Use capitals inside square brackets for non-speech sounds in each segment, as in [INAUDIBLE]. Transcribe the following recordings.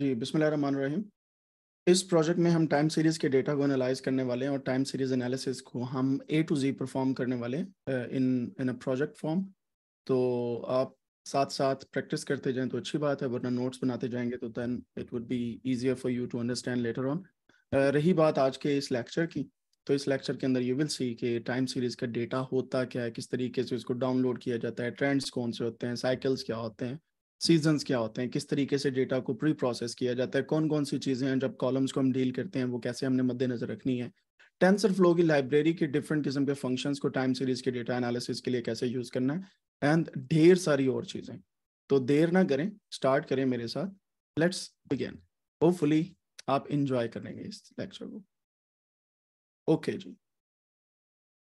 जी बिसमीम इस प्रोजेक्ट में हम टाइम सीरीज़ के डेटा को एनालाइज करने वाले हैं और टाइम सीरीज़ एनालिसिस को हम ए टू जी परफॉर्म करने वाले हैं इन इन अ प्रोजेक्ट फॉर्म तो आप साथ साथ प्रैक्टिस करते जाएं तो अच्छी बात है वरना नोट्स बनाते जाएंगे तो then it would be easier for you to understand later on रही बात आज के इस लेक्चर की तो इस लेक्चर के अंदर यू विल सी कि टाइम सीरीज़ का डेटा होता क्या है किस तरीके से उसको डाउनलोड किया जाता है ट्रेंड्स कौन से होते हैं साइकिल्स क्या होते हैं सीजन क्या होते हैं किस तरीके से डेटा को प्री प्रोसेस किया जाता है कौन कौन सी चीज़ें हैं जब कॉलम्स को हम डील करते हैं वो कैसे हमने मद्देनजर रखनी है टेंसर फ्लो की लाइब्रेरी के डिफरेंट किस्म के फंक्शंस को टाइम सीरीज के डेटा एनालिसिस के लिए कैसे यूज़ करना है एंड ढेर सारी और चीज़ें तो देर ना करें स्टार्ट करें मेरे साथ लेट्स बिगेन होपफुली आप इंजॉय करेंगे इस लेक्चर को ओके okay जी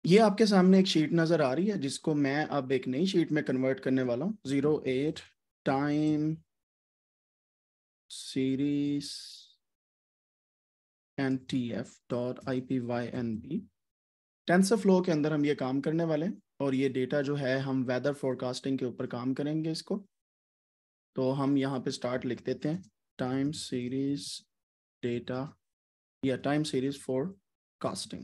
ये आपके सामने एक शीट नज़र आ रही है जिसको मैं अब एक नई शीट में कन्वर्ट करने वाला हूँ zero eight time series and tf dot ipynb TensorFlow के अंदर हम ये काम करने वाले हैं और ये डेटा जो है हम वेदर फोरकास्टिंग के ऊपर काम करेंगे इसको तो हम यहाँ पे स्टार्ट लिख देते हैं टाइम सीरीज डेटा या टाइम सीरीज फॉर कास्टिंग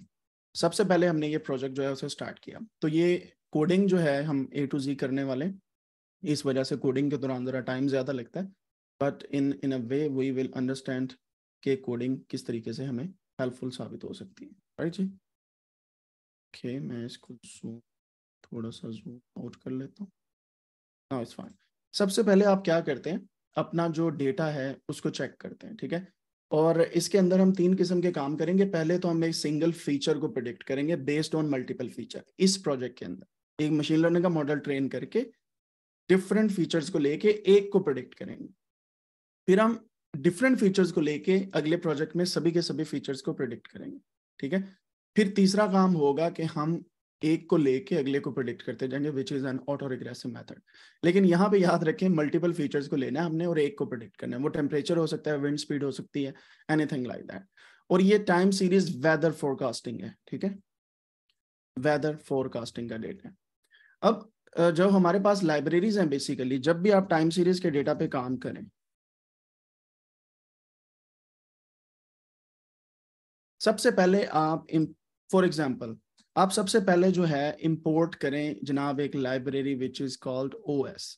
सबसे पहले हमने ये प्रोजेक्ट जो है उसे स्टार्ट किया तो ये कोडिंग जो है हम ए टू जी करने वाले इस वजह से कोडिंग के दौरान ज़रा टाइम ज़्यादा लगता है but in in a way we will understand के कोडिंग किस तरीके से हमें हेल्पफुल साबित हो सकती है राइट जी ओके मैं इसको जूम थोड़ा सा जूम आउट कर लेता हूँ हाँ इट्स फाइन सबसे पहले आप क्या करते हैं अपना जो डेटा है उसको चेक करते हैं ठीक है और इसके अंदर हम तीन किस्म के काम करेंगे पहले तो हम एक सिंगल फीचर को प्रिडिक्ट करेंगे बेस्ड ऑन मल्टीपल फीचर इस प्रोजेक्ट के अंदर एक मशीन लर्निंग का मॉडल ट्रेन करके डिफरेंट फीचर्स को लेके एक को प्रोडिक्ट करेंगे फिर हम डिफरेंट फीचर्स को लेके अगले प्रोजेक्ट में सभी के सभी फीचर्स को प्रोडिक्ट करेंगे ठीक है फिर तीसरा काम होगा कि हम एक को लेके अगले को प्रोडिक्ट करते जाएंगे which is an autoregressive method लेकिन यहाँ पे याद रखें मल्टीपल फीचर्स को लेना है हमने और एक को प्रोडिक्ट करना है वो टेम्परेचर हो सकता है विंड स्पीड हो सकती है एनीथिंग लाइक दैट और ये टाइम सीरीज वेदर फोरकास्टिंग है ठीक है वेदर फोरकास्टिंग का डेटा अब जो हमारे पास लाइब्रेरीज हैं बेसिकली जब भी आप टाइम सीरीज के डेटा पे काम करें सबसे पहले आप फॉर एग्जाम्पल आप सबसे पहले जो है इम्पोर्ट करें जनाब एक library which is called O S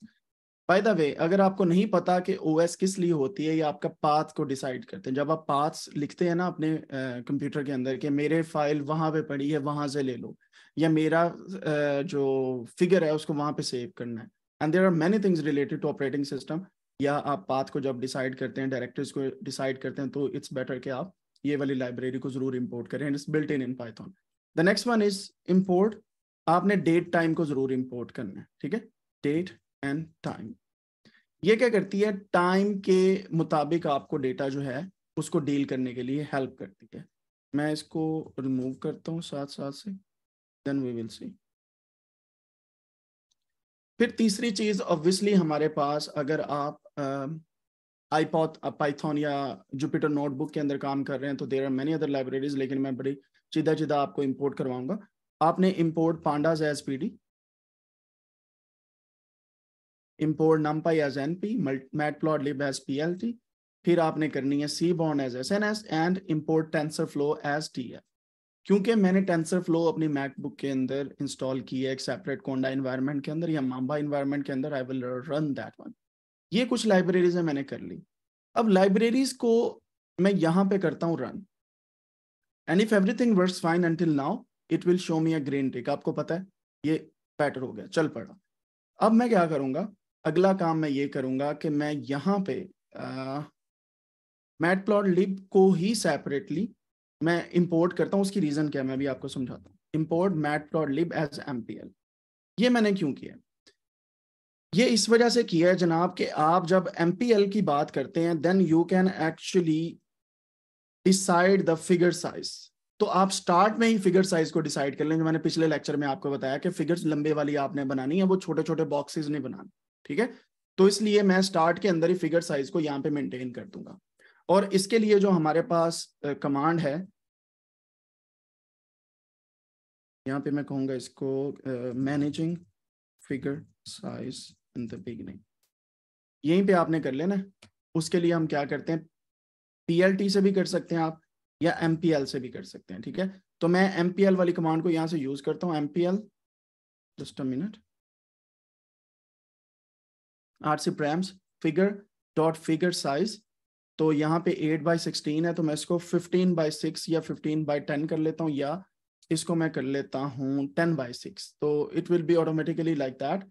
by the way अगर आपको नहीं पता कि ओ एस किस लिए होती है या आपका पाथ को डिसाइड करते हैं जब आप पाथ लिखते हैं ना अपने कंप्यूटर के अंदर कि मेरे फाइल वहां पे पड़ी है वहां से ले लो या मेरा जो फिगर है उसको वहां पे सेव करना है and there are many things related to operating system या आप पाथ को जब डिसाइड करते हैं डायरेक्टर्स को डिसाइड करते हैं तो इट्स बेटर कि आप ये वाली लाइब्रेरी को जरूर इम्पोर्ट करें it's built in in Python the next one is import आपने डेट टाइम को जरूर इम्पोर्ट करना है ठीक है डेट एंड टाइम ये क्या करती है टाइम के मुताबिक आपको डेटा जो है उसको डील करने के लिए हेल्प करती है मैं इसको रिमूव करता हूँ साथ साथ से देन वी विल सी फिर तीसरी चीज ऑब्वियसली हमारे पास अगर आप आईपॉथ पाइथन या जुपिटर नोटबुक के अंदर काम कर रहे हैं तो there are many other libraries लेकिन मैं बड़ी चिदा चिदा आपको इम्पोर्ट करवाऊंगा आपने import pandas as P D import numpy as N P matplotlib as P L T फिर आपने करनी है seaborn as S N S and import TensorFlow as T F क्योंकि मैंने tensor flow अपनी MacBook के अंदर install की है एक सेपरेट कोंडा इन्वायरमेंट के अंदर या मांबा इन्वायरमेंट के अंदर I will run that one ये कुछ लाइब्रेरीज है मैंने कर ली अब लाइब्रेरीज को मैं यहाँ पे करता हूँ run and if everything works fine until now it will show me a green tick आपको पता है ये बेटर हो गया चल पड़ा अब मैं क्या करूँगा अगला काम मैं ये करूँगा कि मैं यहाँ पे मैट प्लॉट लिप को ही सेपरेटली मैं इम्पोर्ट करता हूँ उसकी रीज़न क्या है मैं भी आपको समझाता हूँ import mat dot lib as M ये मैंने क्यों किया ये इस वजह से किया है जनाब कि आप जब एम की बात करते हैं then you can actually decide the figure size तो आप स्टार्ट में ही फिगर साइज को डिसाइड कर लें जो मैंने पिछले लेक्चर में आपको बताया कि फिगर्स लंबे वाली आपने बनानी है वो छोटे छोटे बॉक्सेस नहीं बनाने ठीक है तो इसलिए मैं स्टार्ट के अंदर ही फिगर साइज को यहाँ पे मेंटेन कर दूंगा और इसके लिए जो हमारे पास कमांड है यहाँ पे मैं कहूंगा इसको managing figure size in the beginning यहीं पे आपने कर लेना उसके लिए हम क्या करते हैं PLT से भी कर सकते हैं आप या MPL से भी कर सकते हैं ठीक है तो मैं MPL वाली कमांड को यहां से यूज करता हूँ MPL just a minute R C params figure dot figure size तो यहाँ पे एट बाई सिक्सटीन है तो मैं इसको फिफ्टीन बाई सिक्स या फिफ्टीन बाई टेन कर लेता हूँ या इसको मैं कर लेता हूँ टेन बाई सिक्स तो it will be automatically like that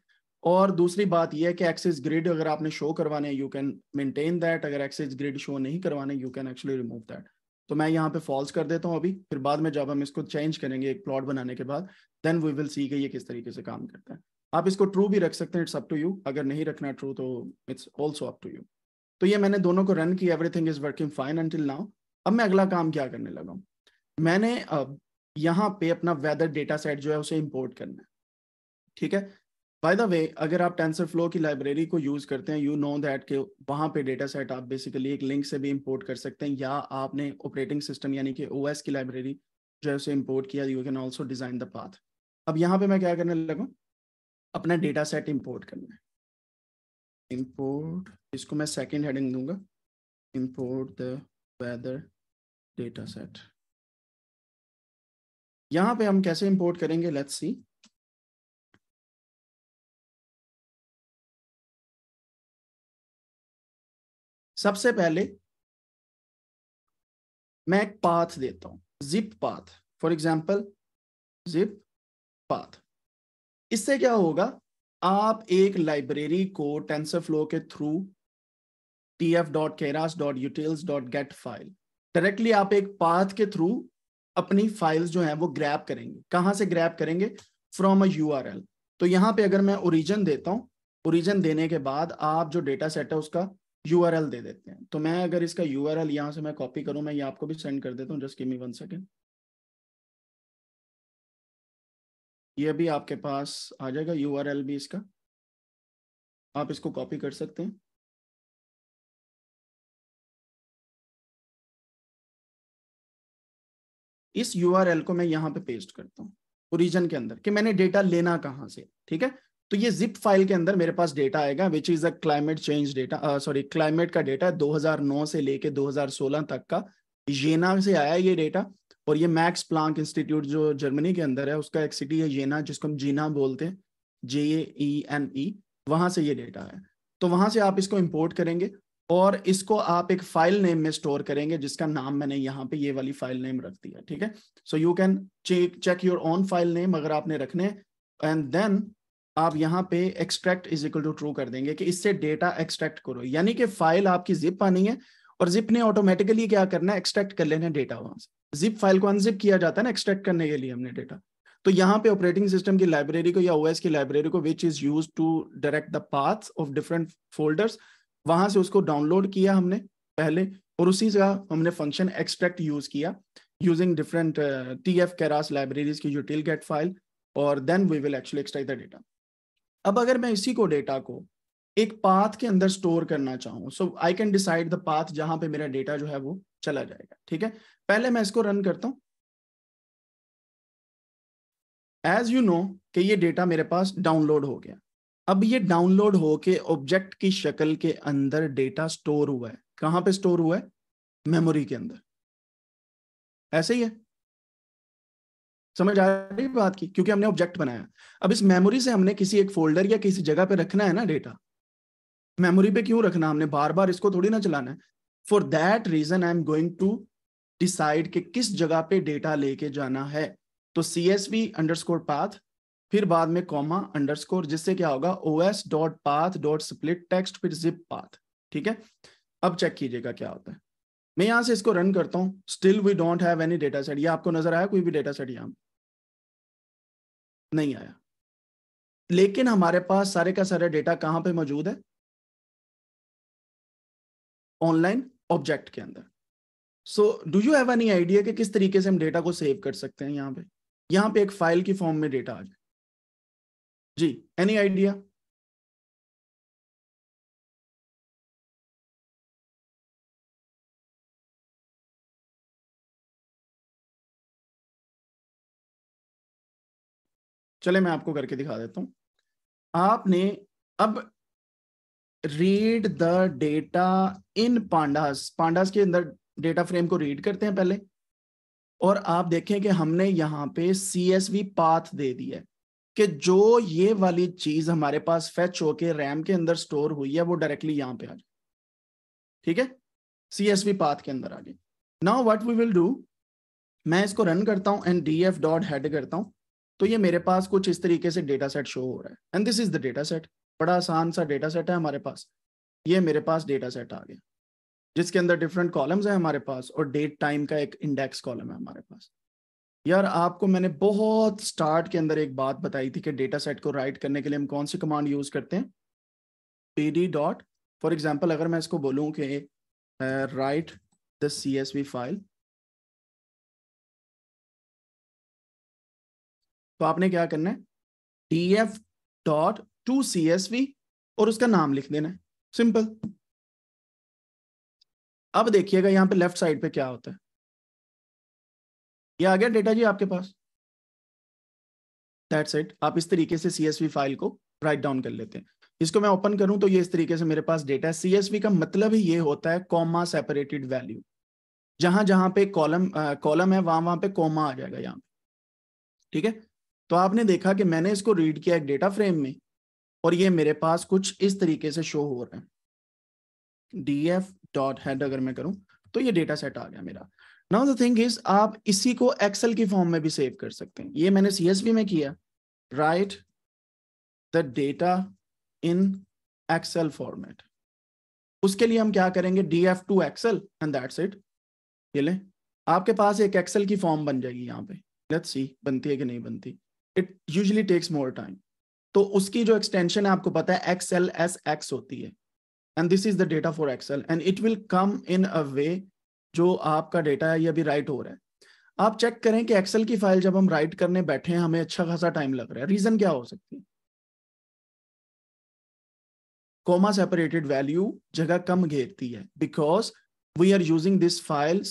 और दूसरी बात यह है कि एक्सिस ग्रिड अगर आपने शो करवाने यू कैन मेंटेन दैट अगर एक्सिस ग्रिड शो नहीं करवाने you can actually remove that तो मैं यहाँ पे फॉल्स कर देता हूँ अभी फिर बाद में जब हम इसको चेंज करेंगे एक प्लॉट बनाने के बाद देन वी विल सी कि ये किस तरीके से काम करता है आप इसको ट्रू भी रख सकते हैं इट्स अप टू यू अगर नहीं रखना ट्रू तो it's also up to you तो ये मैंने दोनों को रन किया everything is working fine until now अब मैं अगला काम क्या करने लगा मैंने अब यहाँ पे अपना वेदर डेटा सेट जो है उसे इम्पोर्ट करना है ठीक है बाय द वे अगर आप टेंसर फ्लो की लाइब्रेरी को यूज करते हैं यू नो दैट के वहां पे डेटा सेट आप बेसिकली एक लिंक से भी इम्पोर्ट कर सकते हैं या आपने ऑपरेटिंग सिस्टम यानी कि ओ की लाइब्रेरी जो है उसे इम्पोर्ट किया you can also design the path अब यहाँ पे मैं क्या करने लगा अपना डेटा सेट इम्पोर्ट करना है इम्पोर्ट इसको मैं सेकेंड हेडिंग दूंगा import the weather data set यहाँ पे हम कैसे इम्पोर्ट करेंगे लेट्स सी सबसे पहले मैं एक पाथ देता हूं zip path for example zip path इससे क्या होगा आप एक लाइब्रेरी को टेंसर फ्लो के through T F dot Keras dot utils dot get file directly आप एक पाथ के थ्रू अपनी फाइल्स जो है वो ग्रैप करेंगे कहां से ग्रैप करेंगे from a U R L तो यहाँ पे अगर मैं ओरिजन देता हूँ ओरिजन देने के बाद आप जो डेटा सेट है उसका यू आर एल दे देते हैं तो मैं अगर इसका यू आर एल यहां से मैं कॉपी करूं मैं ये आपको भी सेंड कर देता हूँ just give me one second ये भी आपके पास आ जाएगा यू भी इसका आप इसको कॉपी कर सकते हैं इस यू को मैं यहां पे पेस्ट करता हूँ ओरिजन के अंदर कि मैंने डेटा लेना कहां से ठीक है तो ये जिप फाइल के अंदर मेरे पास डेटा आएगा which is a climate change data sorry climate का डेटा 2009 से लेके 2016 तक का येना से आया ये डेटा और ये मैक्स प्लांक इंस्टीट्यूट जो जर्मनी के अंदर है उसका एक सिटी है जेना जिसको हम जीना बोलते हैं जे ई एन ई वहां से ये डेटा है तो वहां से आप इसको इम्पोर्ट करेंगे और इसको आप एक फाइल नेम में स्टोर करेंगे जिसका नाम मैंने यहाँ पे ये वाली फाइल नेम रख दिया ठीक है so you can check your own file name अगर आपने रखने एंड देन आप यहाँ पे extract is equal to true कर देंगे कि इससे डेटा एक्सट्रैक्ट करो यानी कि फाइल आपकी जिप आनी है और जिप ने ऑटोमेटिकली क्या करना है एक्सट्रैक्ट कर लेना डेटा वहां से जिप फाइल को अनजिप किया जाता है ना एक्सट्रैक्ट करने के लिए हमने डेटा तो यहाँ पे ऑपरेटिंग सिस्टम की लाइब्रेरी को या ओएस की लाइब्रेरी को which is use to direct the path of different folders वहां से उसको डाउनलोड किया हमने पहले और उसी का हमने फंक्शन एक्सट्रैक्ट यूज किया using different T F Keras libraries की यूटिल गेट फाइल और then we will actually extract the data अब अगर मैं इसी को डेटा को एक पाथ के अंदर स्टोर करना चाहूं so I can decide the path जहां पे मेरा डेटा जो है वो चला जाएगा ठीक है पहले मैं इसको रन करता हूं एज यू नो कि ये डेटा मेरे पास डाउनलोड हो गया अब ये डाउनलोड होके ऑब्जेक्ट की शक्ल के अंदर डेटा स्टोर हुआ है कहां पे स्टोर हुआ है मेमोरी के अंदर ऐसे ही है समझ आ रही बात की क्योंकि हमने ऑब्जेक्ट बनाया अब इस मेमोरी से हमने किसी एक फोल्डर या किसी जगह पे रखना है ना डेटा मेमोरी पे क्यों रखना हमने बार बार इसको थोड़ी ना चलाना है for that reason I am going to decide कि किस जगह पे डेटा लेके जाना है तो C S V underscore path फिर बाद में कॉमा अंडर स्कोर जिससे क्या होगा O S dot path dot split text फिर जिप पाथ ठीक है अब चेक कीजिएगा क्या होता है मैं यहां से इसको रन करता हूं still we don't have any data set ये आपको नजर आया कोई भी डेटा सेट यहां नहीं आया लेकिन हमारे पास सारे का सारा डेटा कहाँ पे मौजूद है ऑनलाइन ऑब्जेक्ट के अंदर so do you have any idea कि किस तरीके से हम डेटा को सेव कर सकते हैं यहाँ पे यहाँ पे एक फाइल की फॉर्म में डेटा आ जाए जी एनी आइडिया चले मैं आपको करके दिखा देता हूं आपने अब read the data in pandas pandas के अंदर डेटा फ्रेम को रीड करते हैं पहले और आप देखें कि हमने यहाँ पे सी एस वी पाथ दे दी है कि जो ये वाली चीज हमारे पास फेच होके रैम के अंदर स्टोर हुई है वो डायरेक्टली यहाँ पे आ जाए ठीक है सी एस वी पाथ के अंदर आ गई now what we will do मैं इसको रन करता हूँ and D F dot head करता हूँ तो ये मेरे पास कुछ इस तरीके से डेटा सेट शो हो रहा है and this is the data set बड़ा आसान सा डेटा सेट है हमारे पास ये मेरे पास डेटा सेट आ गया जिसके अंदर डिफरेंट कॉलम्स है हमारे पास और डेट टाइम का एक इंडेक्स कॉलम है हमारे पास यार आपको मैंने बहुत स्टार्ट के अंदर एक बात बताई थी कि डेटा सेट को राइट करने के लिए हम कौन सी कमांड यूज करते हैं P D dot for example अगर मैं इसको बोलूँ कि write the C S V file तो आपने क्या करना है D F dot to C S V और उसका नाम लिख देना सिंपल अब देखिएगा यहाँ पे लेफ्ट साइड पे क्या होता है ये आ गया डेटा जी आपके पास दैट्स इट आप इस तरीके से सीएसवी फाइल को राइट डाउन कर लेते हैं इसको मैं ओपन करूं तो ये इस तरीके से मेरे पास डेटा है सीएसवी का मतलब ही ये होता है कॉमा सेपरेटेड वैल्यू जहां जहां पे कॉलम कॉलम है वहां वहां पे कॉमा आ जाएगा यहाँ पे ठीक है तो आपने देखा कि मैंने इसको रीड किया एक डेटा फ्रेम में और ये मेरे पास कुछ इस तरीके से शो हो रहा है डी एफ डॉट हेड अगर मैं करूं तो ये डेटा सेट आ गया मेरा नाउ द थिंग इज आप इसी को एक्सेल की फॉर्म में भी सेव कर सकते हैं ये मैंने सीएसवी में किया write the data in Excel format उसके लिए हम क्या करेंगे D F to Excel and that's it ये ले आपके पास एक एक्सेल की फॉर्म बन जाएगी यहाँ पे लेट्स सी बनती है कि नहीं बनती it usually takes more time तो उसकी जो एक्सटेंशन है आपको पता है एक्स एल एस एक्स होती है and this is the data for XL and it will come in a way जो आपका डेटा है ये अभी राइट हो रहा है आप चेक करें कि एक्सेल की फाइल जब हम राइट करने बैठे हैं हमें अच्छा खासा टाइम लग रहा है रीजन क्या हो सकती है comma सेपरेटेड वैल्यू जगह कम घेरती है because we are using this file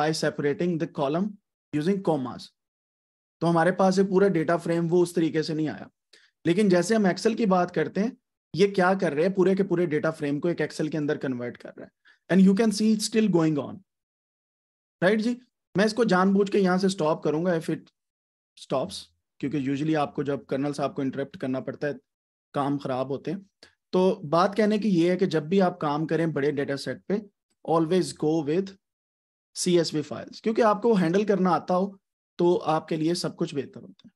by separating the column using commas तो हमारे पास ये पूरा डेटा फ्रेम वो उस तरीके से नहीं आया लेकिन जैसे हम एक्सेल की बात करते हैं ये क्या कर रहे हैं पूरे के पूरे डेटा फ्रेम को एक एक्सेल के अंदर कन्वर्ट कर रहे हैं and you can see still going on right जी मैं इसको जानबूझ के यहाँ से स्टॉप करूंगा इफ इट स्टॉप्स क्योंकि यूजली आपको जब कर्नल साहब को इंटरप्ट करना पड़ता है काम खराब होते हैं तो बात कहने की ये है कि जब भी आप काम करें बड़े डेटा सेट पे always go with C S V files क्योंकि आपको हैंडल करना आता हो तो आपके लिए सब कुछ बेहतर होता है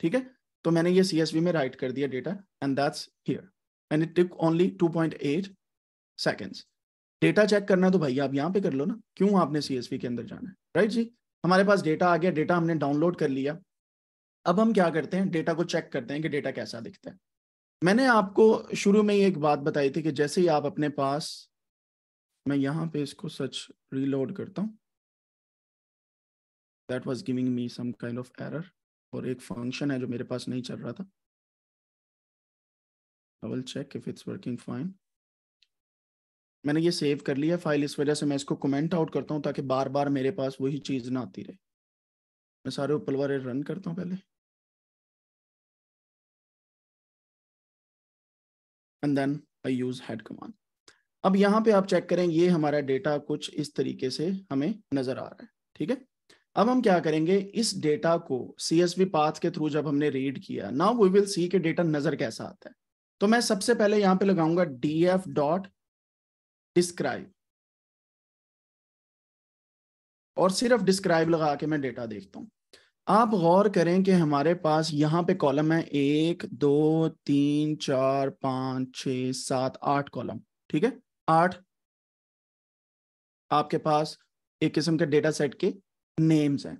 ठीक है तो मैंने ये सी में राइट कर दिया data and that's here and it took only 2.8 seconds data check करना तो भैया आप यहाँ पे कर लो ना क्यों आपने सी के अंदर जाना है राइट जी हमारे पास डेटा आ गया डेटा हमने डाउनलोड कर लिया अब हम क्या करते हैं डेटा को चेक करते हैं कि डेटा कैसा दिखता है मैंने आपको शुरू में ही एक बात बताई थी कि जैसे ही आप अपने पास मैं यहाँ पे इसको सच रीलोड करता हूँ that was giving me some kind of error और एक फंक्शन है जो मेरे पास नहीं चल रहा था I will check if it's working fine मैंने ये सेव कर लिया फाइल इस वजह से मैं इसको कमेंट आउट करता हूँ ताकि बार बार मेरे पास वही चीज़ ना आती रहे मैं सारे उपल वाले रन करता हूँ पहले and then I use head command अब यहाँ पे आप चेक करें ये हमारा डेटा कुछ इस तरीके से हमें नजर आ रहा है ठीक है अब हम क्या करेंगे इस डेटा को सी एस वी पाथ के थ्रू जब हमने रीड किया ना वी विल सी के डेटा नजर कैसा आता है तो मैं सबसे पहले यहां पे लगाऊंगा डी एफ डॉट डिस्क्राइब और सिर्फ डिस्क्राइब लगा के मैं डेटा देखता हूं आप गौर करें कि हमारे पास यहां पे कॉलम है एक दो तीन चार पांच छ सात आठ कॉलम ठीक है आठ आपके पास एक किस्म के डेटा सेट के नेम्स हैं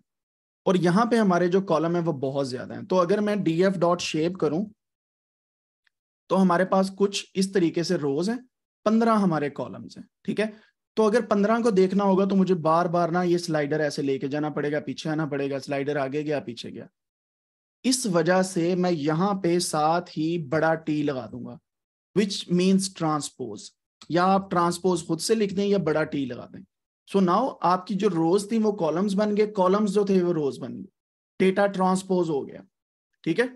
और यहाँ पे हमारे जो कॉलम है वो बहुत ज्यादा हैं तो अगर मैं डी एफ डॉट शेप करूं तो हमारे पास कुछ इस तरीके से रोज हैं पंद्रह हमारे कॉलम्स हैं ठीक है तो अगर पंद्रह को देखना होगा तो मुझे बार बार ना ये स्लाइडर ऐसे लेके जाना पड़ेगा पीछे आना पड़ेगा स्लाइडर आगे गया पीछे गया इस वजह से मैं यहाँ पे साथ ही बड़ा टी लगा दूंगा विच मीन्स ट्रांसपोज या आप ट्रांसपोज खुद से लिख दें या बड़ा टी लगा दें सो so नाउ आपकी जो रोज थी वो कॉलम्स बन गए कॉलम्स जो थे वो रोज बन गए डेटा ट्रांसपोज हो गया ठीक है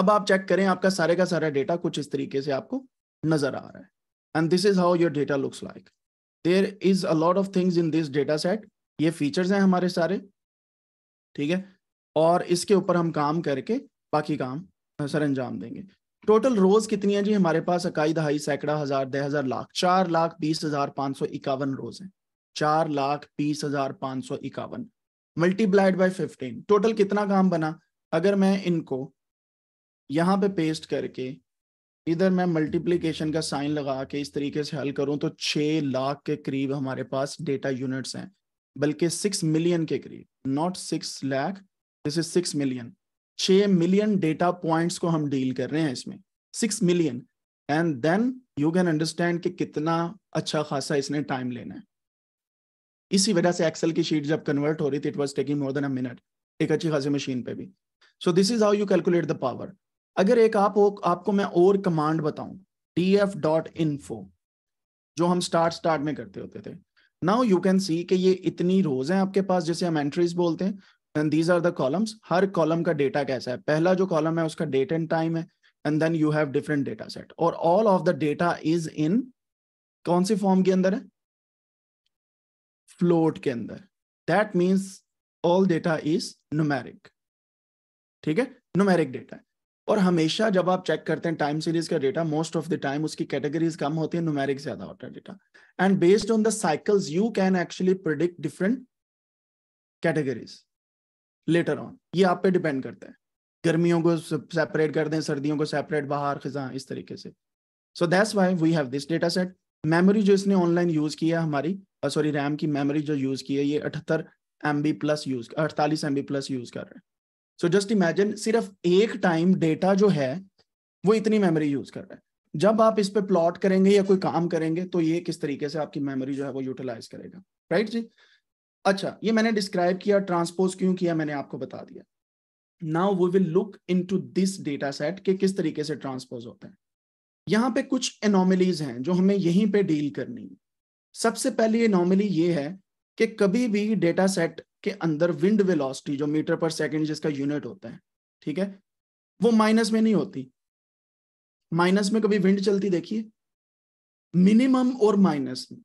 अब आप चेक करें आपका सारे का सारा डेटा कुछ इस तरीके से आपको नजर आ रहा है and this is how your data looks like there is a lot of things in this data set ये फीचर्स हैं हमारे सारे ठीक है और इसके ऊपर हम काम करके बाकी काम सर अंजाम देंगे टोटल रोज कितनी है जी हमारे पास अकाई दहाई सैकड़ा हजार दह हजार लाख चार लाख बीस हजार पांच सौ इक्यावन रोज है चार लाख बीस हजार पांच सौ इक्यावन मल्टीप्लाइड बाई फिफ्टीन टोटल कितना काम बना अगर मैं इनको यहाँ पे पेस्ट करके इधर मैं मल्टीप्लीकेशन का साइन लगा के इस तरीके से हल करूं तो छह लाख के करीब हमारे पास डेटा यूनिट्स हैं बल्कि सिक्स मिलियन के करीब not six lakh this is six million छ मिलियन डेटा पॉइंट्स को हम डील कर रहे हैं इसमें six million and then you can understand कि कितना अच्छा खासा इसने टाइम लेना है इसी वजह से एक्सेल की शीट जब कन्वर्ट हो रही थी it was taking more than a minute एक अच्छी खासी मशीन पे भी so this is how you calculate the power अगर एक आप हो आपको मैं और कमांड बताऊं डी एफ डॉट इन्फो जो हम स्टार्ट स्टार्ट में करते होते थे नाउ यू कैन सी कि ये इतनी रोज हैं आपके पास जैसे हम एंट्रीज बोलते हैं and these are the columns हर कॉलम का डेटा कैसा है पहला जो कॉलम है उसका डेट एंड टाइम है and then you have different data set और all of the data is in कौन सी फॉर्म के अंदर है फ्लोट के अंदर that means all data is numeric ठीक है नुमेरिक डेटा है और हमेशा जब आप चेक करते हैं टाइम सीरीज का data most of the time उसकी कैटेगरीज कम होती है नुमेरिक ज्यादा होता है data and based on the cycles you can actually predict different categories later on ये आप पे डिपेंड करता है गर्मियों को सेपरेट कर दें सर्दियों को सेपरेट बाहर खिजा इस तरीके से so that's why we have this data set memory जो इसने ऑनलाइन यूज किया हमारी सॉरी रैम की मेमोरी जो यूज की है ये अठहत्तर एम बी प्लस यूज अड़तालीस एम बी प्लस यूज कर रहे हैं सो जस्ट इमेजिन सिर्फ एक टाइम डेटा जो है वो इतनी मेमोरी यूज कर रहा है जब आप इस पे प्लॉट करेंगे या कोई काम करेंगे तो ये किस तरीके से आपकी मेमोरी जो है वो यूटिलाइज करेगा राइट right जी अच्छा ये मैंने डिस्क्राइब किया ट्रांसपोज क्यों किया मैंने आपको बता दिया now we will look into this data set के किस तरीके से ट्रांसपोज होते हैं यहाँ पे कुछ एनोमिलीज हैं जो हमें यहीं पे डील करनी है सबसे पहली एनोमिली ये है कि कभी भी डेटा सेट के अंदर विंड वेलोसिटी जो मीटर पर सेकंड जिसका यूनिट होता है ठीक है वो माइनस में नहीं होती माइनस में कभी विंड चलती देखिए मिनिमम और माइनस में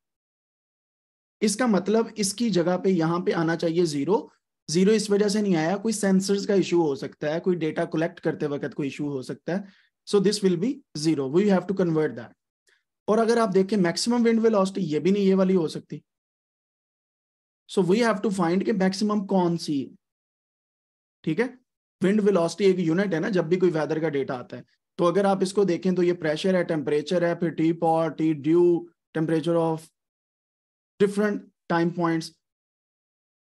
इसका मतलब इसकी जगह पे यहाँ पे आना चाहिए जीरो जीरो इस वजह से नहीं आया कोई सेंसर्स का इशू हो सकता है कोई डेटा कलेक्ट करते वक्त कोई इशू हो सकता है so this will be zero we have to convert that और अगर आप देखें मैक्सिमम विंड वेलोसिटी ये भी नहीं ये वाली हो सकती so we have to find कि मैक्सिमम कौन सी है ठीक है विंड वेलोसिटी एक यूनिट है ना जब भी कोई वेदर का डेटा आता है तो अगर आप इसको देखें तो ये प्रेशर है टेम्परेचर है फिर T pot T dew temperature of different time point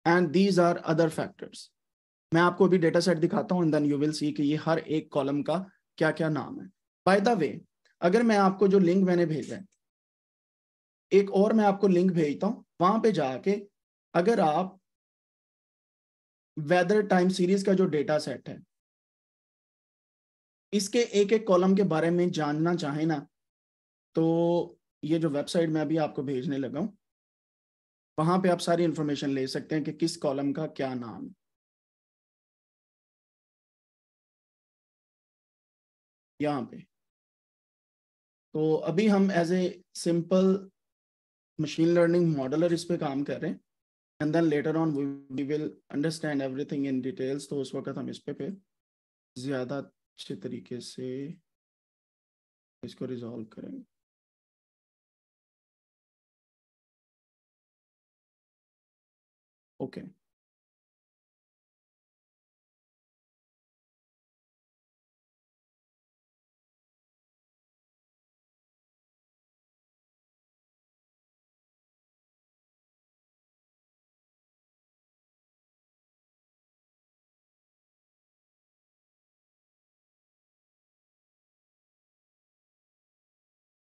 and these are other factors मैं आपको अभी डेटा सेट दिखाता हूँ देन यू विल सी कि ये हर एक कॉलम का क्या क्या नाम है बाय द वे अगर मैं आपको जो लिंक मैंने भेजा है एक और मैं आपको लिंक भेजता हूँ वहां पे जाके अगर आप वेदर टाइम सीरीज का जो डेटा सेट है इसके एक एक कॉलम के बारे में जानना चाहे ना तो ये जो वेबसाइट मैं अभी आपको भेजने लगा हूँ वहां पे आप सारी इंफॉर्मेशन ले सकते हैं कि किस कॉलम का क्या नाम है यहाँ पे तो अभी हम as a simple machine learning modeller इस पे काम कर रहे हैं and then later on we will understand everything in details तो उस वक्त हम इस पे फिर ज़्यादा अच्छे तरीके से इसको रिजॉल्व करेंगे Okay.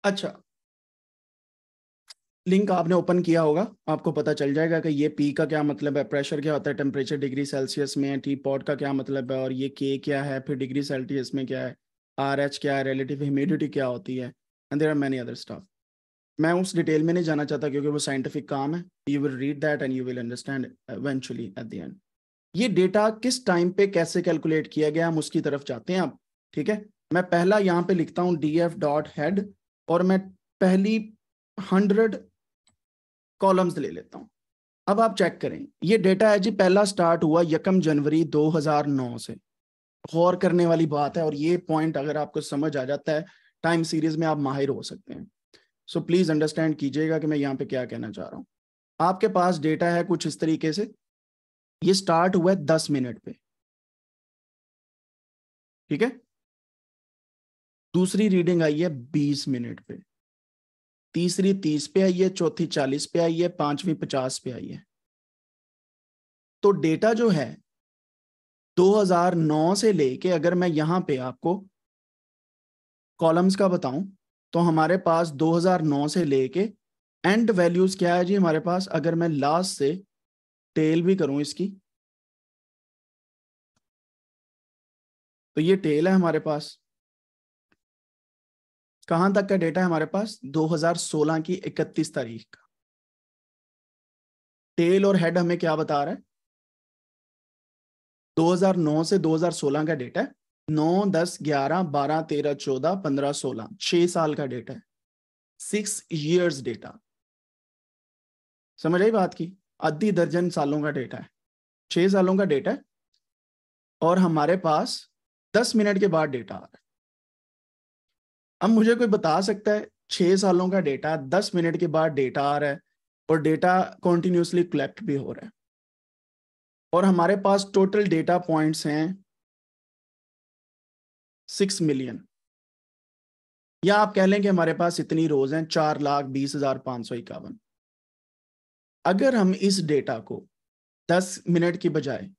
अच्छा लिंक आपने ओपन किया होगा आपको पता चल जाएगा कि ये पी का क्या मतलब है प्रेशर क्या होता है टेम्परेचर डिग्री सेल्सियस में टी पॉट का क्या मतलब है और ये के क्या है फिर डिग्री सेल्सियस में क्या है आर एच क्या है रिलेटिव ह्यूमिडिटी क्या होती है and there are many other stuff मैं उस डिटेल में नहीं जाना चाहता क्योंकि वो साइंटिफिक काम है you will read that and you will understand eventually at the end ये डेटा किस टाइम पे कैसे कैलकुलेट किया गया हम उसकी तरफ जाते हैं आप ठीक है मैं पहला यहाँ पे लिखता हूँ डी एफ डॉट हेड और मैं पहली हंड्रेड कॉलम्स ले लेता हूं अब आप चेक करें ये डेटा है जी पहला स्टार्ट हुआ यकम जनवरी 2009 से गौर करने वाली बात है और ये पॉइंट अगर आपको समझ आ जाता है टाइम सीरीज में आप माहिर हो सकते हैं सो प्लीज अंडरस्टैंड कीजिएगा कि मैं यहाँ पे क्या कहना चाह रहा हूँ आपके पास डेटा है कुछ इस तरीके से ये स्टार्ट हुआ है दस मिनट पे ठीक है दूसरी रीडिंग आई है बीस मिनट पे तीसरी तीस पे आई है चौथी चालीस पे आई है पांचवी पचास पे आई है तो डेटा जो है 2009 से लेके अगर मैं यहां पे आपको कॉलम्स का बताऊं तो हमारे पास 2009 से लेके एंड वैल्यूज क्या है जी हमारे पास अगर मैं लास्ट से टेल भी करूं इसकी तो ये टेल है हमारे पास कहां तक का डेटा है हमारे पास 2016 की 31 तारीख का टेल और हेड हमें क्या बता रहा है 2009 से 2016 का डेटा है नौ दस ग्यारह बारह तेरह चौदह पंद्रह सोलह छह साल का डेटा है सिक्स ईयर्स डेटा समझ आई बात की अति दर्जन सालों का डेटा है छह सालों का डेटा है और हमारे पास दस मिनट के बाद डेटा आ रहा है अब मुझे कोई बता सकता है छह सालों का डेटा दस मिनट के बाद डेटा आ रहा है और डेटा कॉन्टिन्यूसली कलेक्ट भी हो रहा है और हमारे पास टोटल डेटा पॉइंट्स हैं सिक्स मिलियन या आप कह लें कि हमारे पास इतनी रोज हैं चार लाख बीस हजार पाँच सौ इक्यावन अगर हम इस डेटा को दस मिनट की बजाय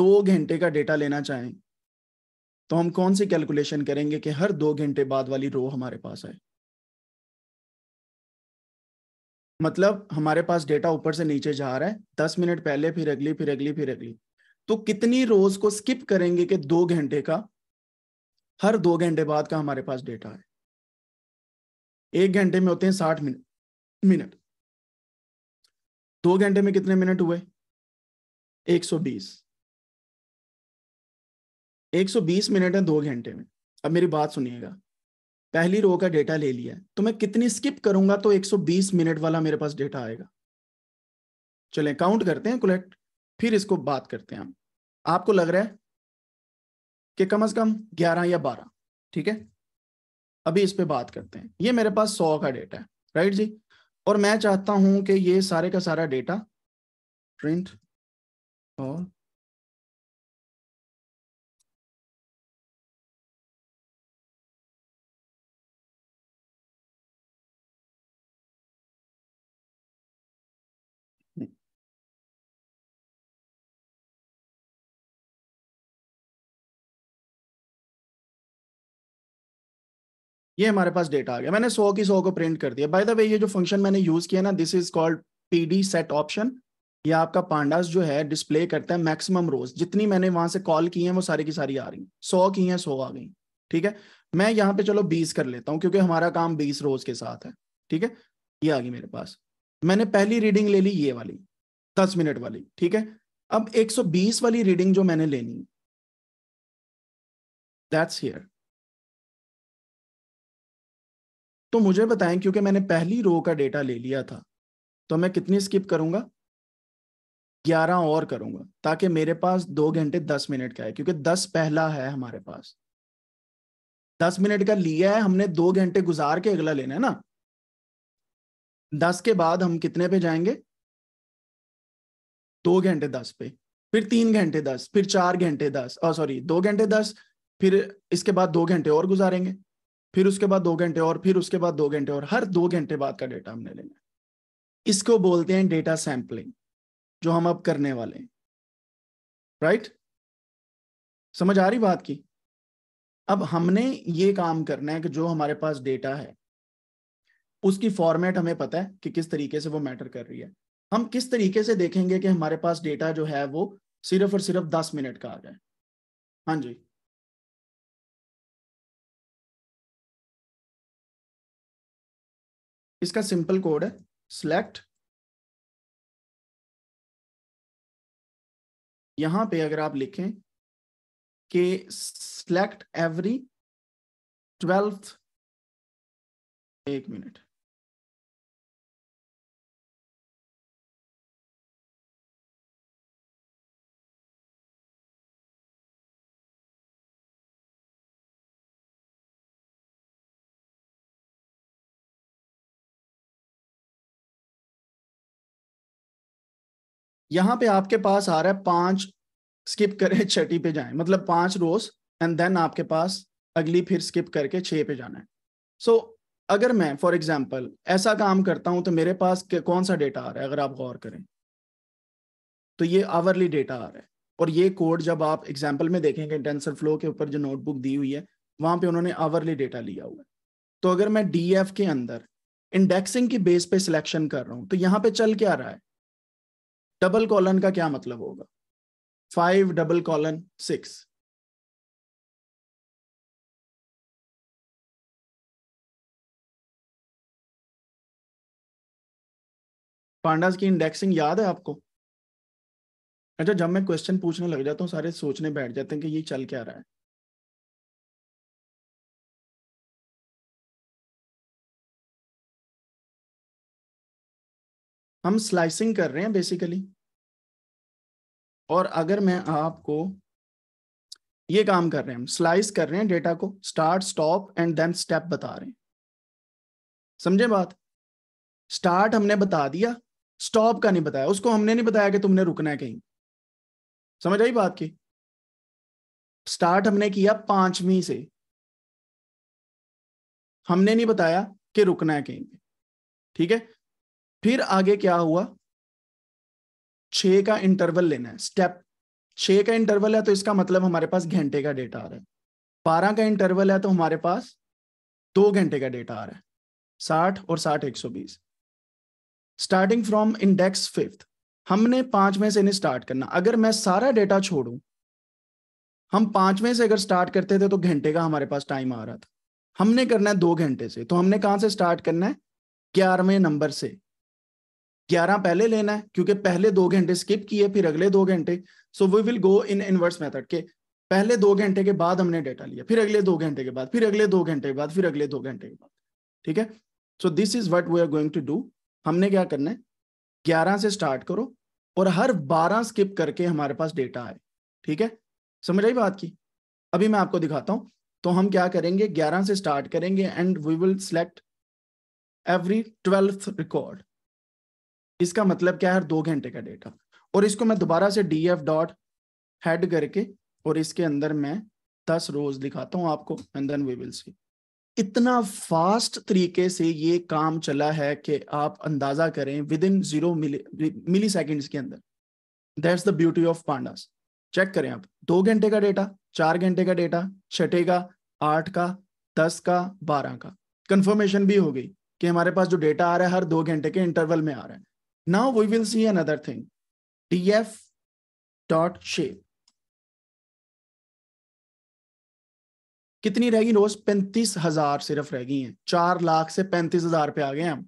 दो घंटे का डेटा लेना चाहें तो हम कौन सी कैलकुलेशन करेंगे कि हर दो घंटे बाद वाली रो हमारे पास आए मतलब हमारे पास डेटा ऊपर से नीचे जा रहा है दस मिनट पहले फिर अगली फिर अगली फिर अगली तो कितनी रोज को स्किप करेंगे कि दो घंटे का हर दो घंटे बाद का हमारे पास डेटा है एक घंटे में होते हैं साठ मिनट मिनट दो घंटे में कितने मिनट हुए एक सौ बीस 120 मिनट है दो घंटे में अब मेरी बात सुनिएगा पहली रो का डेटा ले लिया तो मैं कितनी स्किप करूंगा तो 120 मिनट वाला मेरे पास डेटा आएगा चले काउंट करते हैं कुलेक्ट फिर इसको बात करते हैं हम आपको लग रहा है कि कम अज कम ग्यारह या बारह ठीक है अभी इस पे बात करते हैं ये मेरे पास सौ का डेटा है राइट जी और मैं चाहता हूं कि ये सारे का सारा डेटा प्रिंट और ये हमारे पास डेटा आ गया मैंने सौ की सौ को प्रिंट कर दिया बाय द वे ये जो फंक्शन मैंने यूज किया ना this is called PD set option ये आपका पांडास जो है डिस्प्ले करता है मैक्सिमम रोज जितनी मैंने वहां से कॉल की है वो सारी की सारी आ रही सौ की है सौ आ गई ठीक है मैं यहाँ पे चलो बीस कर लेता हूँ क्योंकि हमारा काम बीस रोज के साथ है ठीक है ये आ गई मेरे पास मैंने पहली रीडिंग ले ली ये वाली दस मिनट वाली ठीक है अब बीस वाली रीडिंग जो मैंने लेनी दैट्स हियर तो मुझे बताएं क्योंकि मैंने पहली रो का डेटा ले लिया था तो मैं कितनी स्किप करूंगा ग्यारह और करूंगा ताकि मेरे पास दो घंटे दस मिनट का है क्योंकि दस पहला है हमारे पास दस मिनट का लिया है हमने दो घंटे गुजार के अगला लेना है ना दस के बाद हम कितने पे जाएंगे दो घंटे दस पे फिर तीन घंटे दस फिर चार घंटे दस और सॉरी दो घंटे दस फिर इसके बाद दो घंटे और गुजारेंगे फिर उसके बाद दो घंटे और फिर उसके बाद दो घंटे और हर दो घंटे बाद का डेटा हमने लेना है इसको बोलते हैं डेटा सैंपलिंग जो हम अब करने वाले हैं राइट समझ आ रही बात की अब हमने ये काम करना है कि जो हमारे पास डेटा है उसकी फॉर्मेट हमें पता है कि किस तरीके से वो मैटर कर रही है हम किस तरीके से देखेंगे कि हमारे पास डेटा जो है वो सिर्फ और सिर्फ दस मिनट का आ जाए हाँ जी इसका सिंपल कोड है सिलेक्ट यहां पे अगर आप लिखें कि सिलेक्ट एवरी ट्वेल्थ एक मिनट यहाँ पे आपके पास आ रहा है पांच स्किप करें [LAUGHS] छठी पे जाएं मतलब पांच रोज एंड देन आपके पास अगली फिर स्किप करके छः पे जाना है सो so, अगर मैं फॉर एग्जाम्पल ऐसा काम करता हूं तो मेरे पास कौन सा डेटा आ रहा है अगर आप गौर करें तो ये आवरली डेटा आ रहा है और ये कोड जब आप एग्जाम्पल में देखेंगे टेंसर फ्लो के ऊपर जो नोटबुक दी हुई है वहां पे उन्होंने आवरली डेटा लिया हुआ है तो अगर मैं डी के अंदर इंडेक्सिंग की बेस पे सिलेक्शन कर रहा हूँ तो यहाँ पे चल क्या रहा है डबल कॉलन का क्या मतलब होगा five double colon six pandas की इंडेक्सिंग याद है आपको अच्छा जब मैं क्वेश्चन पूछने लग जाता हूँ सारे सोचने बैठ जाते हैं कि ये चल क्या रहा है हम स्लाइसिंग कर रहे हैं बेसिकली और अगर मैं आपको ये काम कर रहे हैं हम स्लाइस कर रहे हैं डेटा को start stop and then step बता रहे हैं समझे बात स्टार्ट हमने बता दिया स्टॉप का नहीं बताया उसको हमने नहीं बताया कि तुमने रुकना है कहीं समझ आई बात की स्टार्ट हमने किया पांचवी से हमने नहीं बताया कि रुकना है कहीं ठीक है फिर आगे क्या हुआ छ का इंटरवल लेना है स्टेप छ का इंटरवल है तो इसका मतलब हमारे पास घंटे का डेटा आ रहा है बारह का इंटरवल है तो हमारे पास दो घंटे का डेटा आ रहा है साठ और साठ एक सौ बीस स्टार्टिंग फ्रॉम इंडेक्स फिफ्थ हमने पांच में से नहीं स्टार्ट करना अगर मैं सारा डेटा छोड़ू हम पांच में से अगर स्टार्ट करते थे तो घंटे का हमारे पास टाइम आ रहा था हमने करना है दो घंटे से तो हमने कहां से स्टार्ट करना है ग्यारहवें नंबर से ग्यारह पहले लेना है क्योंकि पहले दो घंटे स्किप किए फिर अगले दो घंटे so we will go in inverse method के पहले दो घंटे के बाद हमने डेटा लिया फिर अगले दो घंटे के बाद फिर अगले दो घंटे के बाद फिर अगले दो घंटे के बाद ठीक है so this is what we are going to do हमने क्या करना है ग्यारह से स्टार्ट करो और हर बारह स्किप करके हमारे पास डेटा आए ठीक है समझ आई बात की अभी मैं आपको दिखाता हूं तो हम क्या करेंगे ग्यारह से स्टार्ट करेंगे and we will select every twelfth record इसका मतलब क्या है दो घंटे का डेटा और इसको मैं दोबारा से डी एफ डॉट हेड करके और इसके अंदर मैं दस रोज दिखाता हूँ आपको and then we will see इतना फास्ट तरीके से ये काम चला है कि आप अंदाजा करें within zero milliseconds के अंदर that's the beauty of pandas check करें आप दो घंटे का डेटा चार घंटे का डेटा छठे का आठ का दस का बारह का कंफर्मेशन भी हो गई कि हमारे पास जो डेटा आ रहा है हर दो घंटे के इंटरवल में आ रहा है Now we will see another thing, df dot shape. कितनी रहेगी रोज पैंतीस हजार सिर्फ रह गई हैं चार लाख से पैंतीस हजार पे आ गए हम